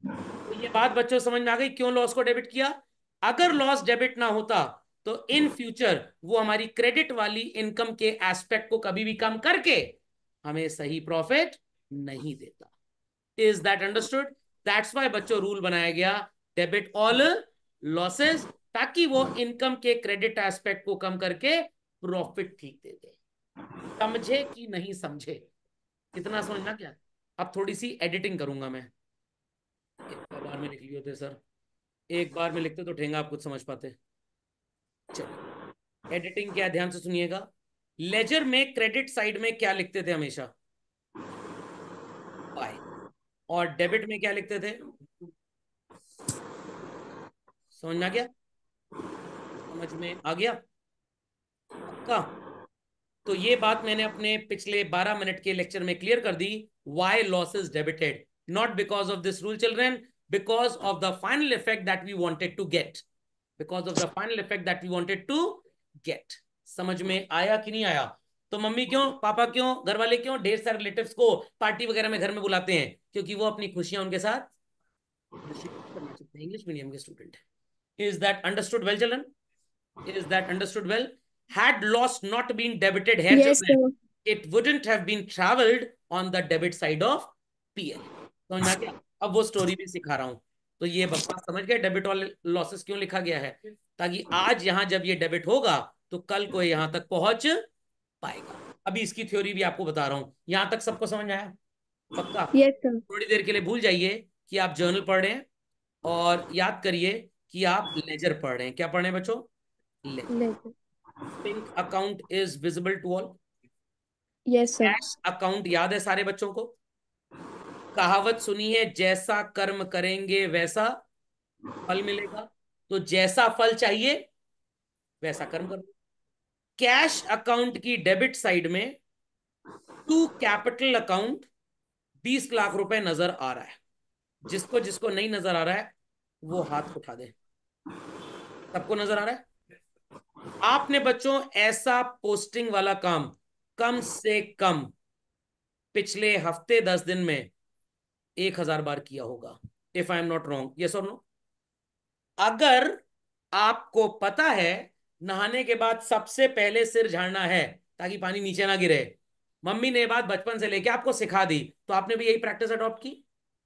तो ये बात बच्चों समझ में आ गई क्यों लॉस को डेबिट किया अगर लॉस डेबिट ना होता तो इन फ्यूचर वो हमारी क्रेडिट वाली इनकम के एस्पेक्ट को कभी भी कम करके हमें सही प्रॉफिट नहीं देता is that understood that's why बच्चों रूल बनाया गया डेबिट ऑल लॉसेस ताकि वो इनकम के क्रेडिट एस्पेक्ट को कम करके प्रॉफिट ठीक दे दे समझे कि नहीं समझे कितना समझना क्या अब थोड़ी सी एडिटिंग करूंगा मैं बार में निकली होते सर एक बार में लिखते तो ठेंगा आप कुछ समझ पाते एडिटिंग क्या ध्यान से सुनिएगा लेजर में क्रेडिट साइड में क्या लिखते थे हमेशा बाय और डेबिट में क्या लिखते थे समझ में आ गया समझ में आ गया का तो ये बात मैंने अपने पिछले 12 मिनट के लेक्चर में क्लियर कर दी why losses debited not because of this rule children because of the final effect that we wanted to get. Because of the final effect that we wanted to get. समझ में आया कि नहीं आया तो मम्मी क्यों पापा क्यों घर वाले क्यों ढेर सारे रिलेटिव को पार्टी वगैरह में घर में बुलाते हैं क्योंकि वो अपनी खुशियां उनके साथ इंग्लिश मीडियम के student is that understood well children is that understood well had loss not been debited here, yes, it wouldn't have been traveled on the debit side of PL. So, अब वो story भी सिखा रहा हूँ तो ये बकवास समझ गए डेबिट वाले लॉसेस क्यों लिखा गया है ताकि आज यहाँ जब ये डेबिट होगा तो कल को यहाँ तक पहुंच पाएगा अभी इसकी थ्योरी भी आपको बता रहा हूँ यहाँ तक सबको समझ आया पक्का थोड़ी देर के लिए भूल जाइए कि आप जर्नल पढ़ रहे हैं और याद करिए कि आप लेजर पढ़ रहे हैं क्या पढ़ रहे हैं बच्चों pink account is visible to all yes account याद है सारे बच्चों को कहावत सुनी है जैसा कर्म करेंगे वैसा फल मिलेगा तो जैसा फल चाहिए वैसा कर्म करो कैश अकाउंट की डेबिट साइड में टू कैपिटल अकाउंट बीस लाख रुपए नजर आ रहा है जिसको जिसको नहीं नजर आ रहा है वो हाथ उठा दे सबको नजर आ रहा है आपने बच्चों ऐसा पोस्टिंग वाला काम कम से कम पिछले हफ्ते दस दिन में एक हजार बार किया होगा if I am not wrong ये और नो अगर आपको पता है नहाने के बाद सबसे पहले सिर झाड़ना है ताकि पानी नीचे ना गिरे मम्मी ने बात बचपन से लेके आपको सिखा दी तो आपने भी यही प्रैक्टिस अडॉप्ट की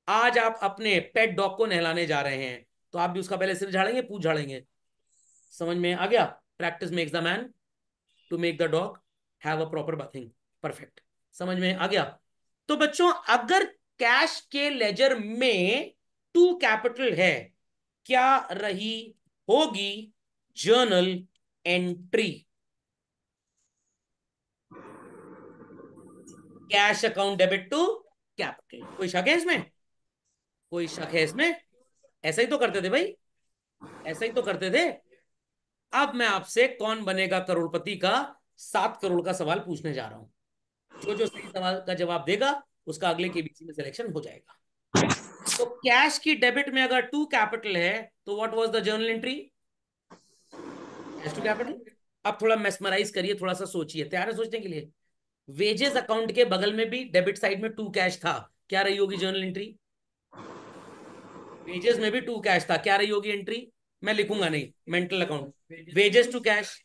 आज आप अपने पेट डॉग को नहलाने जा रहे हैं तो आप भी उसका पहले सिर झाड़ेंगे पूछ झाड़ेंगे समझ में आ गया practice makes the man to make the dog have a proper bathing perfect समझ में आ गया तो बच्चों अगर कैश के लेजर में टू कैपिटल है क्या रही होगी journal entry cash account debit to capital कोई शक है इसमें कोई शक है इसमें ऐसा ही तो करते थे भाई ऐसा ही तो करते थे अब मैं आपसे कौन बनेगा करोड़पति का सात करोड़ का सवाल पूछने जा रहा हूं जो जो सही सवाल का जवाब देगा उसका अगले केबीसी में सिलेक्शन हो जाएगा (laughs) तो कैश की डेबिट में अगर टू कैपिटल है तो what was the journal entry cash to capital अब थोड़ा मेसमराइज करिए थोड़ा सा सोचिए तैयार है सोचने के लिए वेजेस अकाउंट के बगल में भी डेबिट साइड में टू कैश था क्या रही होगी जर्नल एंट्री वेजेस में भी टू कैश था क्या रही होगी एंट्री मैं लिखूंगा नहीं mental account wages to cash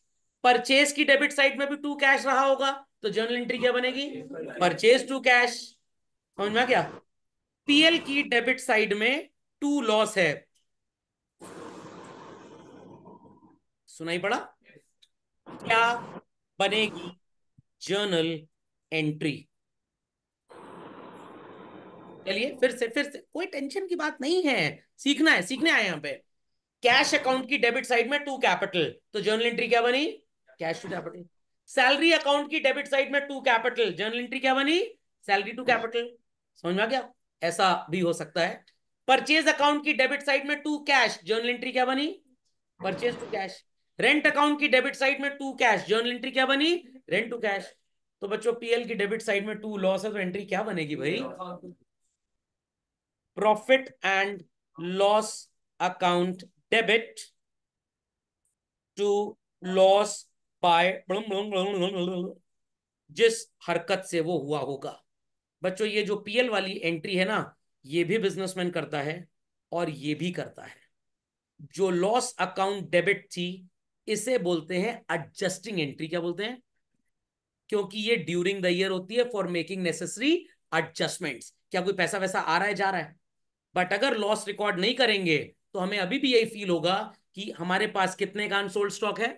purchase की डेबिट साइड में भी टू कैश रहा होगा तो जर्नल एंट्री क्या बनेगी परचेज टू कैश समझ में क्या पीएल की डेबिट साइड में टू लॉस है सुनाई पड़ा क्या बनेगी जर्नल एंट्री चलिए फिर से फिर से कोई टेंशन की बात नहीं है सीखना है सीखने आए यहां पे कैश अकाउंट की डेबिट साइड में टू कैपिटल तो जर्नल एंट्री क्या बनी cash to capital salary account की डेबिट साइड में टू कैपिटल जर्नल एंट्री क्या बनी सैलरी टू कैपिटल समझ में आ गया ऐसा भी हो सकता है परचेज अकाउंट की डेबिट साइड में टू कैश जर्नल एंट्री क्या बनी purchase to cash rent account की डेबिट साइड में टू कैश जर्नल एंट्री क्या बनी रेंट टू कैश तो बच्चों पीएल की डेबिट साइड में टू लॉस है तो एंट्री क्या बनेगी भाई profit and loss account debit to loss by जिस हरकत से वो हुआ होगा बच्चों ये जो पीएल वाली एंट्री है ना ये भी बिजनेसमैन करता है और ये भी करता है जो लॉस अकाउंट डेबिट थी इसे बोलते हैं एडजस्टिंग एंट्री क्या बोलते हैं क्योंकि ये ड्यूरिंग द ईयर होती है फॉर मेकिंग नेसेसरी एडजस्टमेंट्स क्या कोई पैसा वैसा आ रहा है जा रहा है बट अगर लॉस रिकॉर्ड नहीं करेंगे तो हमें अभी भी यही फील होगा कि हमारे पास कितने का अनसोल्ड स्टॉक है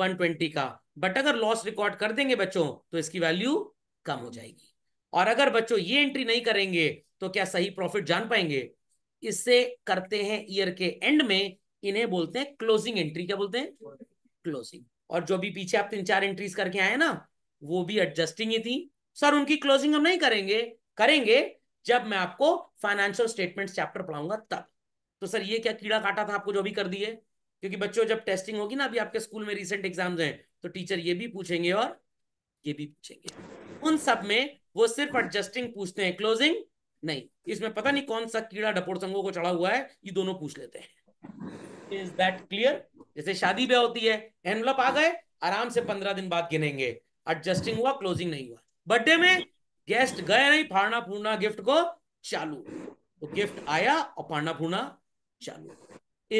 120 का बट अगर लॉस रिकॉर्ड कर देंगे बच्चों तो इसकी वैल्यू कम हो जाएगी और अगर बच्चों ये एंट्री नहीं करेंगे तो क्या सही प्रॉफिट जान पाएंगे इससे करते हैं ईयर के एंड में इन्हें बोलते हैं क्लोजिंग एंट्री क्या बोलते हैं क्लोजिंग और जो भी पीछे आप तीन चार एंट्रीज करके आए ना वो भी एडजस्टिंग ही थी सर उनकी क्लोजिंग हम नहीं करेंगे करेंगे जब मैं आपको फाइनेंशियल स्टेटमेंट चैप्टर पढ़ाऊंगा तब तो सर ये क्या कीड़ा काटा था आपको जो भी कर दिए क्योंकि बच्चों जब टेस्टिंग होगी ना अभी आपके स्कूल में रिसेंट एग्जाम्स हैं तो टीचर ये भी पूछेंगे और ये भी पूछेंगे उन सब में वो सिर्फ एडजस्टिंग पूछते हैं क्लोजिंग नहीं इसमें पता नहीं कौन सा कीड़ा डपोड़ संगों को चढ़ा हुआ है ये दोनों पूछ लेते हैं इज दैट क्लियर जैसे शादी ब्याह होती है एनवलप आ गए आराम से पंद्रह दिन बाद गिनेंगे एडजस्टिंग हुआ क्लोजिंग नहीं हुआ बर्थडे में गेस्ट गए नहीं फाड़ना फूड़ना गिफ्ट को चालू तो गिफ्ट आया और फाड़ना फूड़ना चालू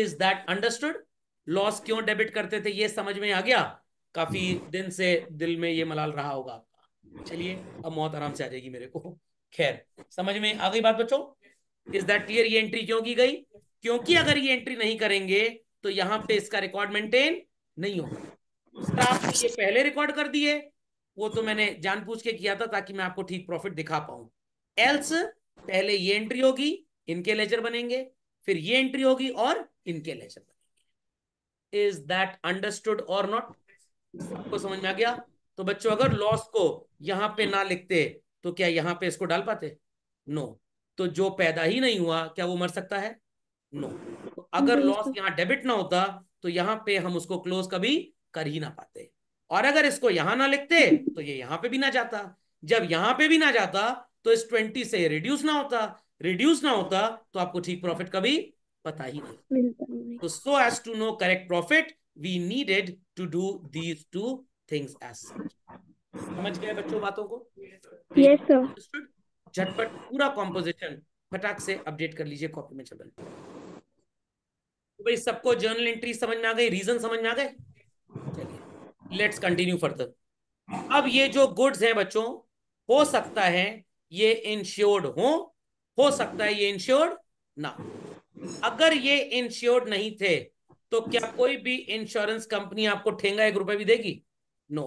इज दैट अंडरस्टूड लॉस क्यों डेबिट करते थे ये समझ में आ गया काफी दिन से दिल में ये मलाल रहा होगा चलिए अब मौत आराम से आ जाएगी मेरे को खैर समझ में आ गई बात बच्चों इज दैट क्लियर ये एंट्री क्यों की गई क्योंकि अगर ये एंट्री नहीं करेंगे तो यहां पे इसका रिकॉर्ड मेंटेन नहीं होगा ये पहले रिकॉर्ड कर दिए वो तो मैंने जान पूछ के किया था ताकि मैं आपको ठीक प्रॉफिट दिखा पाऊं एल्स पहले ये एंट्री होगी इनके लेजर बनेंगे फिर ये एंट्री होगी और इनके लेजर बनेंगे इज दैट अंडरस्टूड और नॉट आपको समझ में आ गया तो बच्चों अगर लॉस को यहाँ पे ना लिखते तो क्या यहाँ पे इसको डाल पाते नो तो जो पैदा ही नहीं हुआ क्या वो मर सकता है नो तो अगर लॉस यहाँ डेबिट ना होता तो यहाँ पे हम उसको क्लोज कभी कर ही ना पाते और अगर इसको यहां ना लिखते तो ये यहां पे भी ना जाता जब यहां पे भी ना जाता तो इस ट्वेंटी से रिड्यूस ना होता रिड्यूस ना होता तो आपको ठीक प्रॉफिट कभी पता ही नहीं तो so as to know correct profit we needed to do these two things as such समझ गए बच्चों बातों को यस सर झटपट पूरा कॉम्पोजिशन फटाक से अपडेट कर लीजिए कॉपी में चलन तो भाई सबको जर्नल एंट्री समझ में आ गई रीजन समझ में आ गए चलिए लेट्स कंटिन्यू फर्दर अब ये जो गुड्स हैं बच्चों हो सकता है ये इंश्योर्ड हो हो सकता है ये इंश्योर्ड ना अगर ये इंश्योर्ड नहीं थे तो क्या कोई भी इंश्योरेंस कंपनी आपको ठेंगा एक रुपए भी देगी नो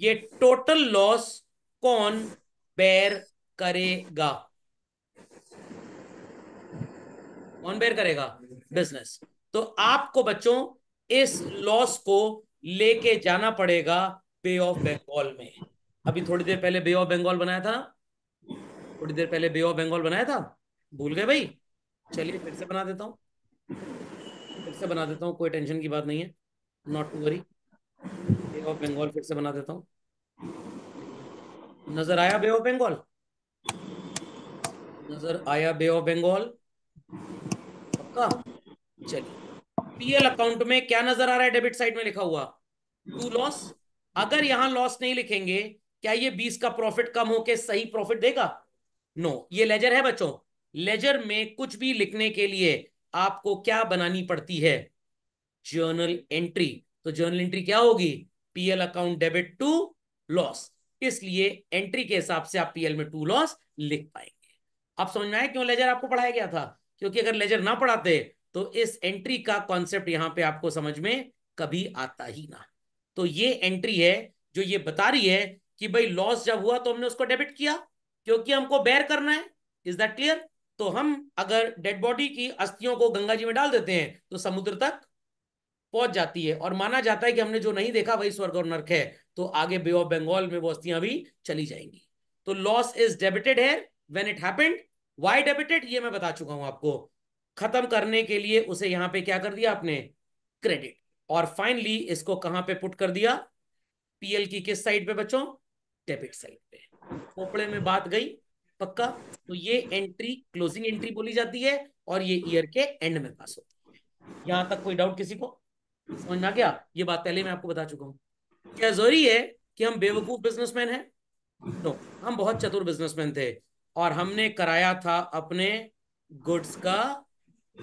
ये टोटल लॉस कौन बेर करेगा कौन बेर करेगा बिजनेस तो आपको बच्चों इस लॉस को लेके जाना पड़ेगा बे ऑफ बंगाल में अभी थोड़ी देर पहले बे ऑफ बंगाल बनाया था ना थोड़ी देर पहले बे ऑफ बंगाल बनाया था भूल गए भाई चलिए फिर से बना देता हूँ फिर से बना देता हूँ कोई टेंशन की बात नहीं है not to worry of Bengal फिर से बना देता हूँ नजर आया बे ऑफ बंगाल नजर आया बे ऑफ बंगाल पक्का चलिए पीएल अकाउंट में क्या नजर आ रहा है डेबिट साइड में लिखा हुआ टू लॉस अगर यहां लॉस नहीं लिखेंगे क्या ये बीस का प्रॉफिट कम होके सही प्रॉफिट देगा नो no. ये लेजर है बच्चों लेजर में कुछ भी लिखने के लिए आपको क्या बनानी पड़ती है जर्नल एंट्री तो जर्नल एंट्री क्या होगी PL account debit to loss इसलिए एंट्री के हिसाब से आप पीएल में टू लॉस लिख पाएंगे आप समझ में आए क्यों लेजर आपको पढ़ाया गया था क्योंकि अगर लेजर ना पढ़ाते तो इस एंट्री का कॉन्सेप्ट यहां पे आपको समझ में कभी आता ही ना तो ये एंट्री है जो ये बता रही है कि भाई लॉस जब हुआ तो हमने उसको डेबिट किया क्योंकि हमको बेर करना है इज दैट क्लियर तो हम अगर डेड बॉडी की अस्थियों को गंगा जी में डाल देते हैं तो समुद्र तक पहुंच जाती है और माना जाता है कि हमने जो नहीं देखा वही स्वर्ग और नर्क है तो आगे बे ऑफ बंगाल में वो अस्थियां भी चली जाएंगी तो लॉस इज डेबिटेड है when it happened why debited ये मैं बता चुका हूं आपको खत्म करने के लिए उसे यहां पे क्या कर दिया आपने क्रेडिट और फाइनली इसको कहां पे पुट कर दिया पीएल की किस साइड पे बच्चों डेबिट साइड पे खोपड़े में बात गई पक्का तो ये एंट्री क्लोजिंग एंट्री बोली जाती है और ये ईयर के एंड में पास होती है यहां तक कोई डाउट किसी को समझ में ये बात पहले मैं आपको बता चुका हूँ क्या जरूरी है कि हम बेवकूफ बिजनेसमैन हैं तो हम बहुत चतुर बिजनेसमैन थे और हमने कराया था अपने गुड्स का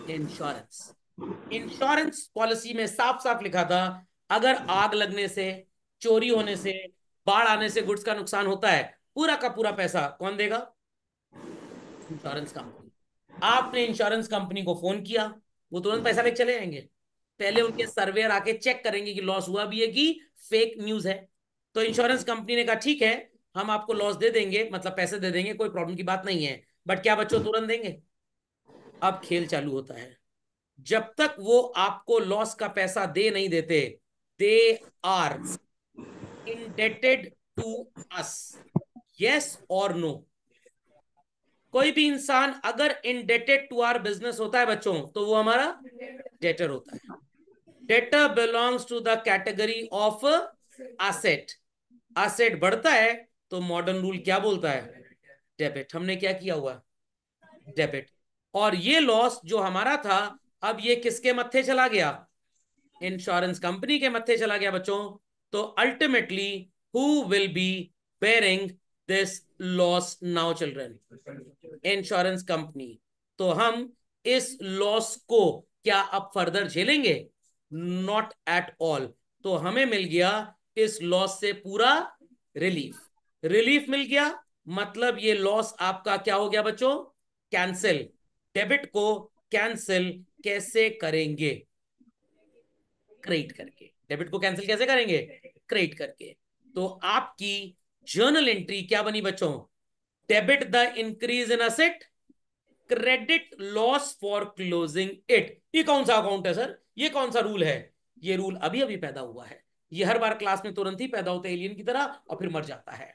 इंश्योरेंस इंश्योरेंस पॉलिसी में साफ साफ लिखा था अगर आग लगने से चोरी होने से बाढ़ आने से गुड्स का नुकसान होता है पूरा का पूरा पैसा कौन देगा इंश्योरेंस कंपनी आपने इंश्योरेंस कंपनी को फोन किया वो तुरंत पैसा लेके चले जाएंगे पहले उनके सर्वेयर आके चेक करेंगे कि लॉस हुआ भी है कि फेक न्यूज है तो इंश्योरेंस कंपनी ने कहा ठीक है हम आपको लॉस दे देंगे मतलब पैसे दे देंगे कोई प्रॉब्लम की बात नहीं है बट क्या बच्चों तुरंत देंगे अब खेल चालू होता है जब तक वो आपको लॉस का पैसा दे नहीं देते they are indebted to us yes और नो कोई भी इंसान अगर इंडेटेड टू आर बिजनेस होता है बच्चों तो वो हमारा डेटर होता है debtor belongs to the category of asset asset बढ़ता है तो मॉडर्न रूल क्या बोलता है डेबिट हमने क्या किया हुआ डेबिट और ये लॉस जो हमारा था अब ये किसके मत्थे चला गया इंश्योरेंस कंपनी के मत्थे चला गया बच्चों तो ultimately who will be bearing this loss now children insurance company तो हम इस लॉस को क्या अब फर्दर झेलेंगे नॉट एट ऑल तो हमें मिल गया इस लॉस से पूरा रिलीफ रिलीफ मिल गया मतलब ये लॉस आपका क्या हो गया बच्चों कैंसिल डेबिट को कैंसिल कैसे करेंगे क्रेडिट करके डेबिट को कैंसिल कैसे करेंगे क्रेडिट करके तो आपकी जर्नल एंट्री क्या बनी बच्चों debit the increase in asset credit loss for closing it ये कौन सा अकाउंट है सर ये कौन सा रूल है ये रूल अभी अभी पैदा हुआ है ये हर बार क्लास में तुरंत ही पैदा होता है एलियन की तरह और फिर मर जाता है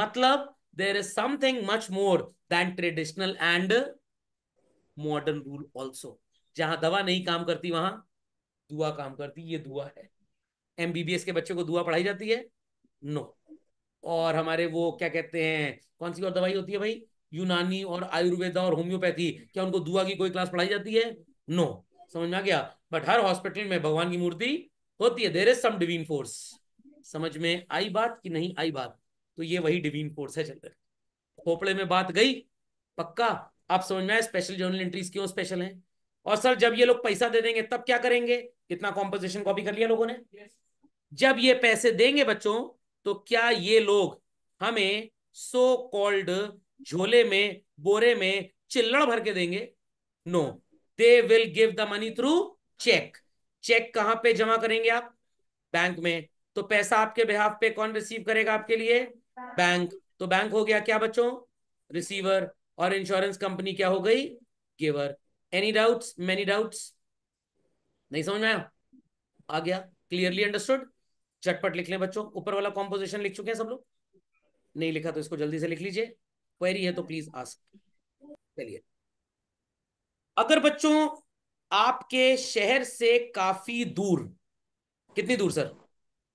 मतलब there is something much more than traditional and modern rule also जहां दवा नहीं काम करती वहां दुआ काम करती ये दुआ है एमबीबीएस के बच्चों को दुआ पढ़ाई जाती है नो no. और हमारे वो क्या कहते हैं कौन सी और दवाई होती है भाई यूनानी और आयुर्वेदा और होम्योपैथी क्या उनको दुआ की कोई क्लास पढ़ाई जाती है नो no. समझ में आ गया बट हर हॉस्पिटल में भगवान की मूर्ति होती है देर इज सम डिवीन फोर्स समझ में आई बात कि नहीं आई बात तो ये वही डिवीन फोर्स है चलते खोपड़े में बात गई पक्का आप समझ में आए स्पेशल जर्नल एंट्रीज क्यों स्पेशल हैं और सर जब ये लोग पैसा दे देंगे तब क्या करेंगे कितना कॉम्पोजिशन कॉपी कर लिया लोगों ने जब ये पैसे देंगे बच्चों तो क्या ये लोग हमें सो कॉल्ड झोले में बोरे में चिल्लड़ भर के देंगे no no. They will give the money through cheque cheque कहां पे जमा करेंगे आप बैंक में तो पैसा आपके बिहाफ पे कौन रिसीव करेगा आपके लिए बैंक तो बैंक हो गया क्या बच्चों रिसीवर और इंश्योरेंस कंपनी क्या हो गई गिवर एनी डाउट्स मेनी डाउट्स नहीं समझ में आया आ गया क्लियरली अंडरस्टूड चटपट लिख लें बच्चों ऊपर वाला कॉम्पोजिशन लिख चुके हैं सब लोग नहीं लिखा तो इसको जल्दी से लिख लीजिए क्वेरी है तो प्लीज आ चलिए अगर बच्चों आपके शहर से काफी दूर कितनी दूर सर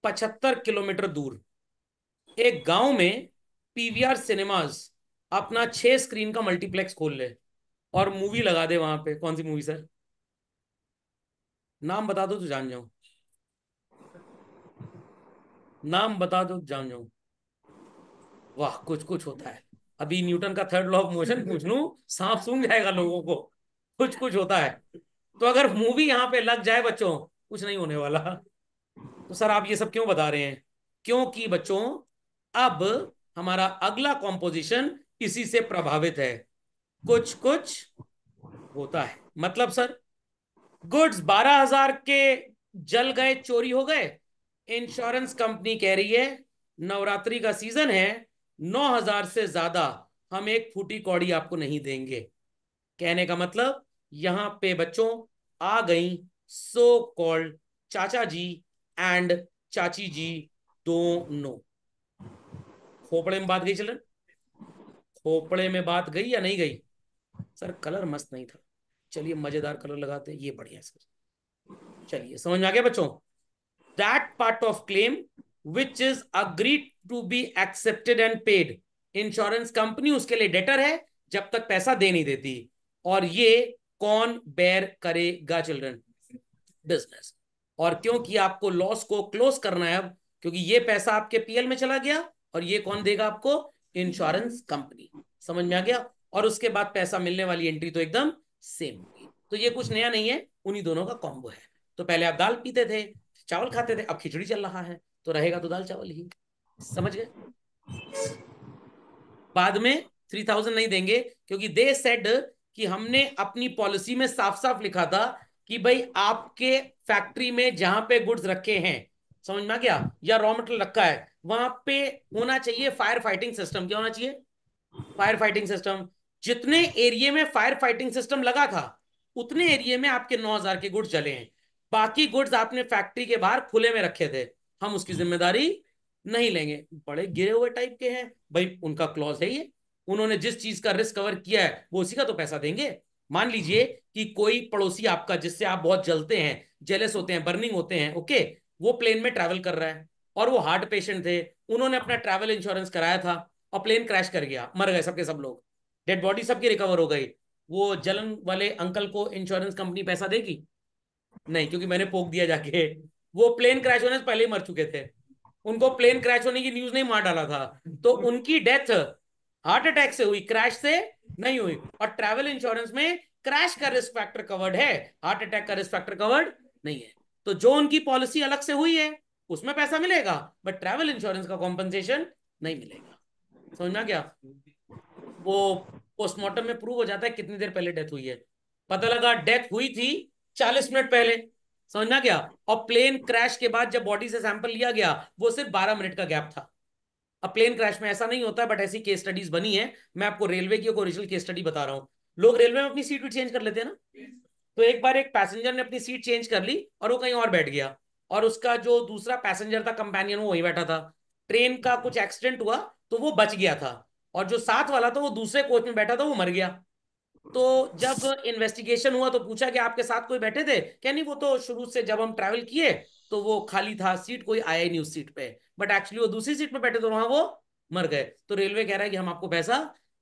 पचहत्तर किलोमीटर दूर एक गांव में पीवीआर सिनेमाज अपना छह स्क्रीन का मल्टीप्लेक्स खोल ले और मूवी लगा दे वहां पे कौन सी मूवी सर नाम बता दो तो जान जाऊ नाम बता दो तो जान जाऊ वाह कुछ कुछ होता है अभी न्यूटन का थर्ड लॉ ऑफ मोशन पूछ लू सांप सुन जाएगा लोगों को कुछ कुछ होता है तो अगर मूवी यहाँ पे लग जाए बच्चों कुछ नहीं होने वाला तो सर आप ये सब क्यों बता रहे हैं क्योंकि बच्चों अब हमारा अगला कॉम्पोजिशन इसी से प्रभावित है कुछ कुछ होता है मतलब सर गुड्स बारह हजार के जल गए चोरी हो गए इंश्योरेंस कंपनी कह रही है नवरात्रि का सीजन है नौ हजार से ज्यादा हम एक फूटी कौड़ी आपको नहीं देंगे कहने का मतलब यहां पे बच्चों आ गई सो कॉल्ड चाचा जी एंड चाची जी दोनों खोपड़े में बात गई चलन खोपड़े में बात गई या नहीं गई सर कलर मस्त नहीं था चलिए मजेदार कलर लगाते ये बढ़िया सर चलिए समझ में आ गया बच्चों that part of claim which is agreed to be accepted and paid insurance company उसके लिए डेटर है जब तक पैसा दे नहीं देती और ये कौन बेर करेगा चिल्ड्रन बिजनेस और क्योंकि आपको लॉस को क्लोज करना है क्योंकि ये पैसा आपके पीएल में चला गया और ये कौन देगा आपको इंश्योरेंस कंपनी समझ में आ गया और उसके बाद पैसा मिलने वाली एंट्री तो एकदम सेम होगी तो ये कुछ नया नहीं है उन्हीं दोनों का कॉम्बो है तो पहले आप दाल पीते थे चावल खाते थे अब खिचड़ी चल रहा है तो रहेगा तो दाल चावल ही समझ गए बाद में थ्री थाउजेंड नहीं देंगे क्योंकि दे सेड कि हमने अपनी पॉलिसी में साफ साफ लिखा था कि भाई आपके फैक्ट्री में जहां पे गुड्स रखे हैं समझ में या रॉ मटेरियल रखा है वहां पे होना चाहिए फायर फाइटिंग सिस्टम क्या होना चाहिए फायर फाइटिंग सिस्टम जितने एरिया में फायर फाइटिंग सिस्टम लगा था उतने एरिया में आपके 9000 के गुड्स जले हैं बाकी गुड्स आपने फैक्ट्री के बाहर खुले में रखे थे हम उसकी जिम्मेदारी नहीं लेंगे बड़े गिरे हुए टाइप के हैं भाई उनका क्लॉज है ये उन्होंने जिस चीज का रिस्क कवर किया है वो उसी का तो पैसा देंगे मान लीजिए कि कोई पड़ोसी आपका जिससे आप बहुत जलते हैं जेलस होते हैं बर्निंग होते हैं ओके वो प्लेन में ट्रैवल कर रहा है और वो हार्ट पेशेंट थे उन्होंने अपना ट्रैवल इंश्योरेंस कराया था और प्लेन क्रैश कर गया मर गए सबके सब लोग डेड बॉडी सबकी रिकवर हो गई वो जलन वाले अंकल को इंश्योरेंस कंपनी पैसा देगी नहीं क्योंकि मैंने पोक दिया जाके वो प्लेन क्रैश होने से पहले ही मर चुके थे उनको प्लेन क्रैश होने की न्यूज नहीं मार डाला था तो उनकी डेथ हार्ट अटैक से हुई क्रैश से नहीं हुई और ट्रैवल इंश्योरेंस में क्रैश का रिस्क फैक्टर कवर्ड है हार्ट अटैक का रिस्क फैक्टर कवर्ड नहीं है तो जो उनकी पॉलिसी अलग से हुई है उसमें पैसा मिलेगा बट ट्रैवल इंश्योरेंस का कॉम्पनसेशन नहीं मिलेगा समझना क्या वो पोस्टमार्टम में प्रूव हो जाता है कितनी देर पहले डेथ हुई है पता लगा डेथ हुई थी चालीस मिनट पहले समझना क्या और प्लेन क्रैश के बाद जब बॉडी से सैंपल लिया गया वो सिर्फ बारह मिनट का गैप था अब प्लेन क्रैश में ऐसा नहीं होता बट ऐसी केस स्टडीज बनी है मैं आपको रेलवे की ओरिजिनल केस स्टडी बता रहा हूँ लोग रेलवे में अपनी सीट भी चेंज कर लेते हैं ना तो एक बार एक पैसेंजर ने अपनी सीट चेंज कर ली और वो कहीं और बैठ गया और उसका जो दूसरा पैसेंजर था कंपेनियन वो वहीं बैठा था ट्रेन का कुछ एक्सीडेंट हुआ तो वो बच गया था और जो साथ वाला था वो दूसरे कोच में बैठा था वो मर गया तो जब इन्वेस्टिगेशन हुआ तो पूछा कि आपके साथ कोई बैठे थे क्या नहीं वो तो शुरू से जब हम ट्रैवल किए तो वो खाली था सीट कोई आया ही नहीं उस सीट पे बट एक्चुअली वो दूसरी सीट पे बैठे तो वहां वो मर गए तो रेलवे कह रहा है कि हम आपको पैसा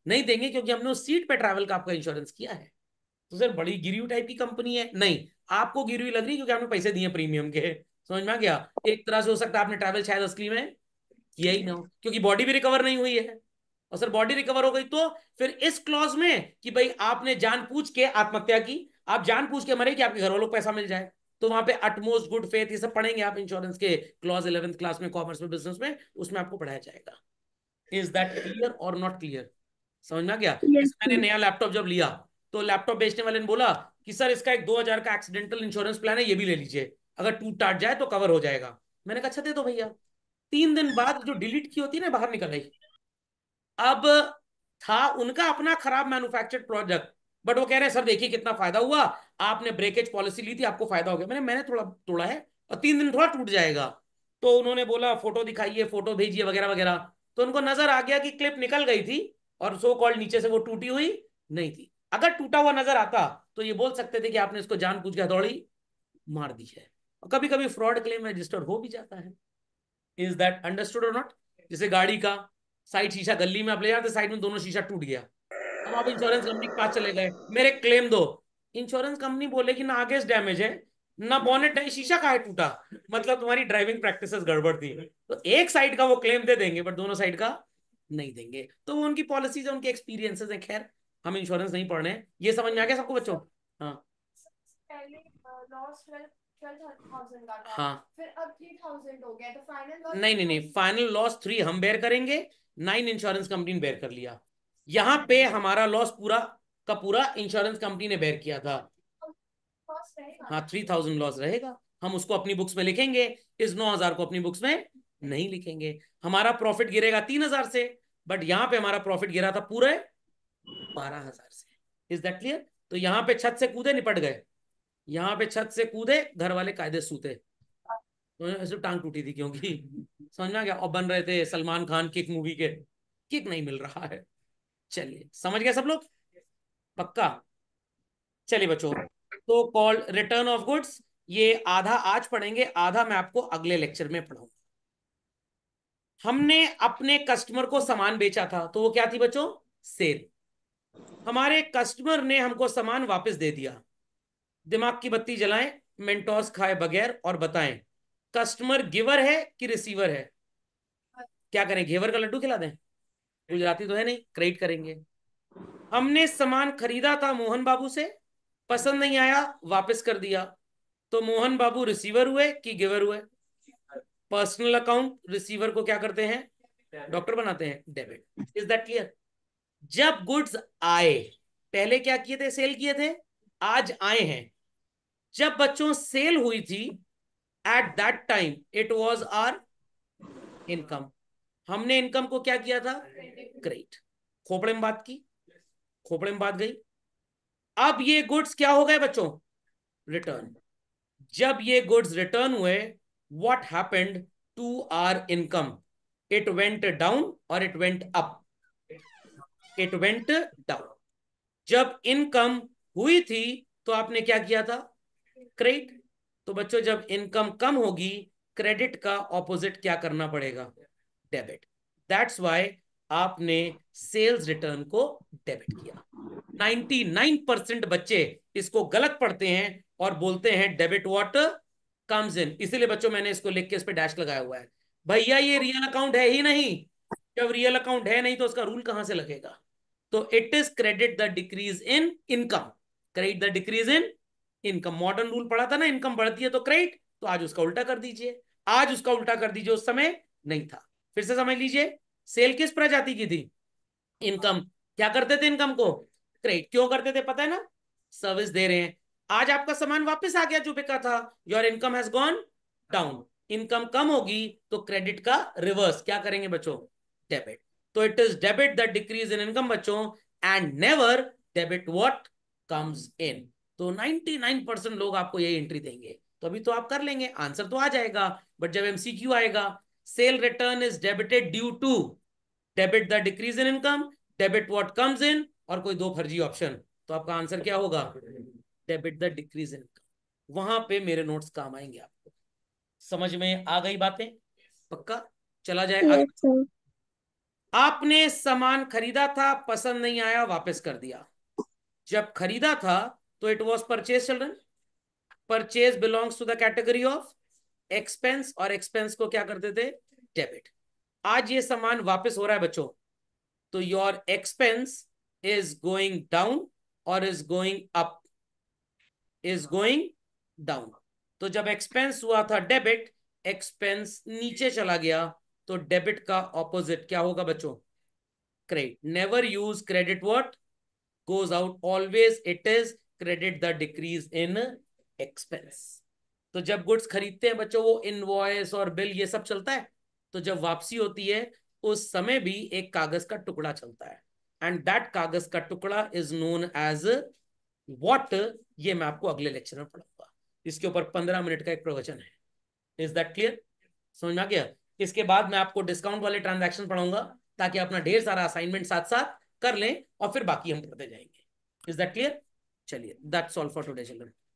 नहीं देंगे क्योंकि हमने उस सीट पे ट्रैवल का आपका इंश्योरेंस किया है तो सर बड़ी गिरी टाइप की कंपनी है नहीं आपको गिरी लग रही क्योंकि आपने पैसे दिए प्रीमियम के समझ में आ गया एक तरह से हो सकता है आपने ट्रैवल शायद असली में किया ही ना क्योंकि बॉडी भी रिकवर नहीं हुई है और सर बॉडी रिकवर हो गई तो फिर इस क्लॉज में कि भाई आपने जान पूछ के आत्महत्या की आप जान पूछ के मरे कि आपके घर वालों को पैसा मिल जाए तो वहां पे अटमोस्ट गुड फेथ ये सब पढ़ेंगे आप इंश्योरेंस के क्लॉज इलेवेंथ क्लास में कॉमर्स में बिजनेस में उसमें आपको पढ़ाया जाएगा इज दैट क्लियर और नॉट क्लियर समझ में गया yes. मैंने नया लैपटॉप जब लिया तो लैपटॉप बेचने वाले ने बोला कि सर इसका एक दो हजार का एक्सीडेंटल इंश्योरेंस प्लान है ये भी ले लीजिए अगर टूट टाट जाए तो कवर हो जाएगा मैंने कहा अच्छा दे दो भैया तीन दिन बाद जो डिलीट की होती है ना बाहर निकल रही अब था उनका अपना खराब मैन्युफैक्चर्ड प्रोडक्ट बट वो कह रहे हैं सर देखिए कितना फायदा हुआ आपने ब्रेकेज पॉलिसी ली थी आपको फायदा हो गया मैंने मैंने थोड़ा तोड़ा है और तीन दिन थोड़ा टूट जाएगा तो उन्होंने बोला फोटो दिखाइए फोटो भेजिए वगैरह वगैरह तो उनको नजर आ गया कि क्लिप निकल गई थी और सो कॉल्ड नीचे से वो टूटी हुई नहीं थी अगर टूटा हुआ नजर आता तो ये बोल सकते थे कि आपने इसको जान पूछ के हथौड़ी मार दी है और कभी कभी फ्रॉड क्लेम रजिस्टर हो भी जाता है इज दैट अंडरस्टूड और नॉट जैसे गाड़ी का साइड शीशा गली में आप ले जाते साइड में दोनों शीशा टूट गया हम आप इंश्योरेंस कंपनी के पास चले गए मेरे क्लेम दो इंश्योरेंस कंपनी बोले कि ना आगे डैमेज है ना बॉनेट है शीशा का है टूटा मतलब तुम्हारी ड्राइविंग प्रैक्टिस गड़बड़ थी तो एक साइड का वो क्लेम दे देंगे बट दोनों साइड का नहीं देंगे तो वो उनकी पॉलिसीज है उनके एक्सपीरियंसेस है खैर हम इंश्योरेंस नहीं पढ़ रहे ये समझ में आ गया सबको बच्चों हाँ हाँ तो नहीं नहीं नहीं फाइनल लॉस थ्री हम बेयर करेंगे नाइन इंश्योरेंस कंपनी ने बेयर कर लिया यहां पे हमारा लॉस पूरा का पूरा इंश्योरेंस कंपनी ने बेर किया था हाँ थ्री थाउजेंड लॉस रहेगा हम उसको अपनी बुक्स में लिखेंगे इस नौ हजार को अपनी बुक्स में नहीं लिखेंगे हमारा प्रॉफिट गिरेगा तीन हजार से बट यहाँ पे हमारा प्रॉफिट गिरा था पूरे बारह हजार से इज दैट क्लियर तो यहाँ पे छत से कूदे निपट गए यहाँ पे छत से कूदे घर वाले कायदे सूते तो टांग टूटी थी क्योंकि समझना क्या और बन रहे थे सलमान खान किक मूवी के किक नहीं मिल रहा है चलिए समझ गया सब लोग पक्का चलिए बच्चों तो कॉल रिटर्न ऑफ गुड्स ये आधा आज पढ़ेंगे आधा मैं आपको अगले लेक्चर में पढ़ाऊंगा हमने अपने कस्टमर को सामान बेचा था तो वो क्या थी बच्चों सेल हमारे कस्टमर ने हमको सामान वापस दे दिया दिमाग की बत्ती जलाएं मेंटोस खाए बगैर और बताएं कस्टमर गिवर है कि रिसीवर है क्या करें घेवर का लड्डू खिला दें गुजराती तो है नहीं क्रेडिट करेंगे हमने सामान खरीदा था मोहन बाबू से पसंद नहीं आया वापस कर दिया तो मोहन बाबू रिसीवर हुए कि गिवर हुए पर्सनल अकाउंट रिसीवर को क्या करते हैं डॉक्टर बनाते हैं डेबिट इज दैट क्लियर जब गुड्स आए पहले क्या किए थे सेल किए थे आज आए हैं जब बच्चों सेल हुई थी at that time it was our income हमने इनकम को क्या किया था क्रेडिट खोपड़े में बात की खोपड़े में बात गई अब ये गुड्स क्या हो गए बच्चों रिटर्न जब ये गुड्स रिटर्न हुए what happened to our income it went down और it went up it went down जब इनकम हुई थी तो आपने क्या किया था क्रेडिट तो बच्चों जब इनकम कम होगी क्रेडिट का ऑपोजिट क्या करना पड़ेगा डेबिट दैट्स वाई आपने सेल्स रिटर्न को डेबिट किया 99 बच्चे इसको गलत पढ़ते हैं और बोलते हैं डेबिट वॉट कम्स इन इसीलिए बच्चों मैंने इसको लिख के इस पर डैश लगाया हुआ है भैया ये रियल अकाउंट है ही नहीं जब रियल अकाउंट है नहीं तो उसका रूल कहां से लगेगा तो it is credit the decrease in income credit the decrease in income modern rule पढ़ा था ना इनकम बढ़ती है तो क्रेडिट तो आज उसका उल्टा कर दीजिए आज उसका उल्टा कर दीजिए उस समय नहीं था फिर से समझ लीजिए सेल किस प्रजाति की थी इनकम क्या करते थे इनकम को क्रेडिट क्यों करते थे पता है ना सर्विस दे रहे हैं आज आपका सामान वापस आ गया जो बिका था your income has gone down income कम होगी तो क्रेडिट का रिवर्स क्या करेंगे बच्चों डेबिट तो it is debit the decrease in income बच्चों and never debit what comes in तो 99 परसेंट लोग आपको यही एंट्री देंगे तो अभी तो आप कर लेंगे आंसर तो आ जाएगा बट जब एमसीक्यू आएगा sale return is debited due to debit the decrease in income debit what comes in और कोई दो फर्जी ऑप्शन तो आपका आंसर क्या होगा debit the decrease in income वहां पे मेरे नोट्स काम आएंगे आपको समझ में आ गई बातें पक्का चला जाएगा आपने सामान खरीदा था पसंद नहीं आया वापस कर दिया जब खरीदा था तो it was purchase children purchase belongs to the category of expense और एक्सपेंस को क्या करते थे डेबिट आज ये सामान वापस हो रहा है बच्चों तो your expense is going down और is going up is going down तो जब एक्सपेंस हुआ था डेबिट एक्सपेंस नीचे चला गया तो डेबिट का ऑपोजिट क्या होगा बच्चों credit never use credit what goes out always it is credit the decrease in expense तो जब गुड्स खरीदते हैं बच्चों वो इनवॉइस और बिल ये सब चलता है तो जब वापसी होती है उस समय भी एक कागज का टुकड़ा चलता है एंड दैट कागज का टुकड़ा इज नोन एज वॉट ये मैं आपको अगले लेक्चर में पढ़ाऊंगा इसके ऊपर पंद्रह मिनट का एक प्रवचन है इज दैट क्लियर समझ में आ गया इसके बाद मैं आपको डिस्काउंट वाले ट्रांजेक्शन पढ़ाऊंगा ताकि अपना ढेर सारा असाइनमेंट साथ साथ कर लें और फिर बाकी हम पढ़ते जाएंगे इज दैट क्लियर चलिए that solve for today children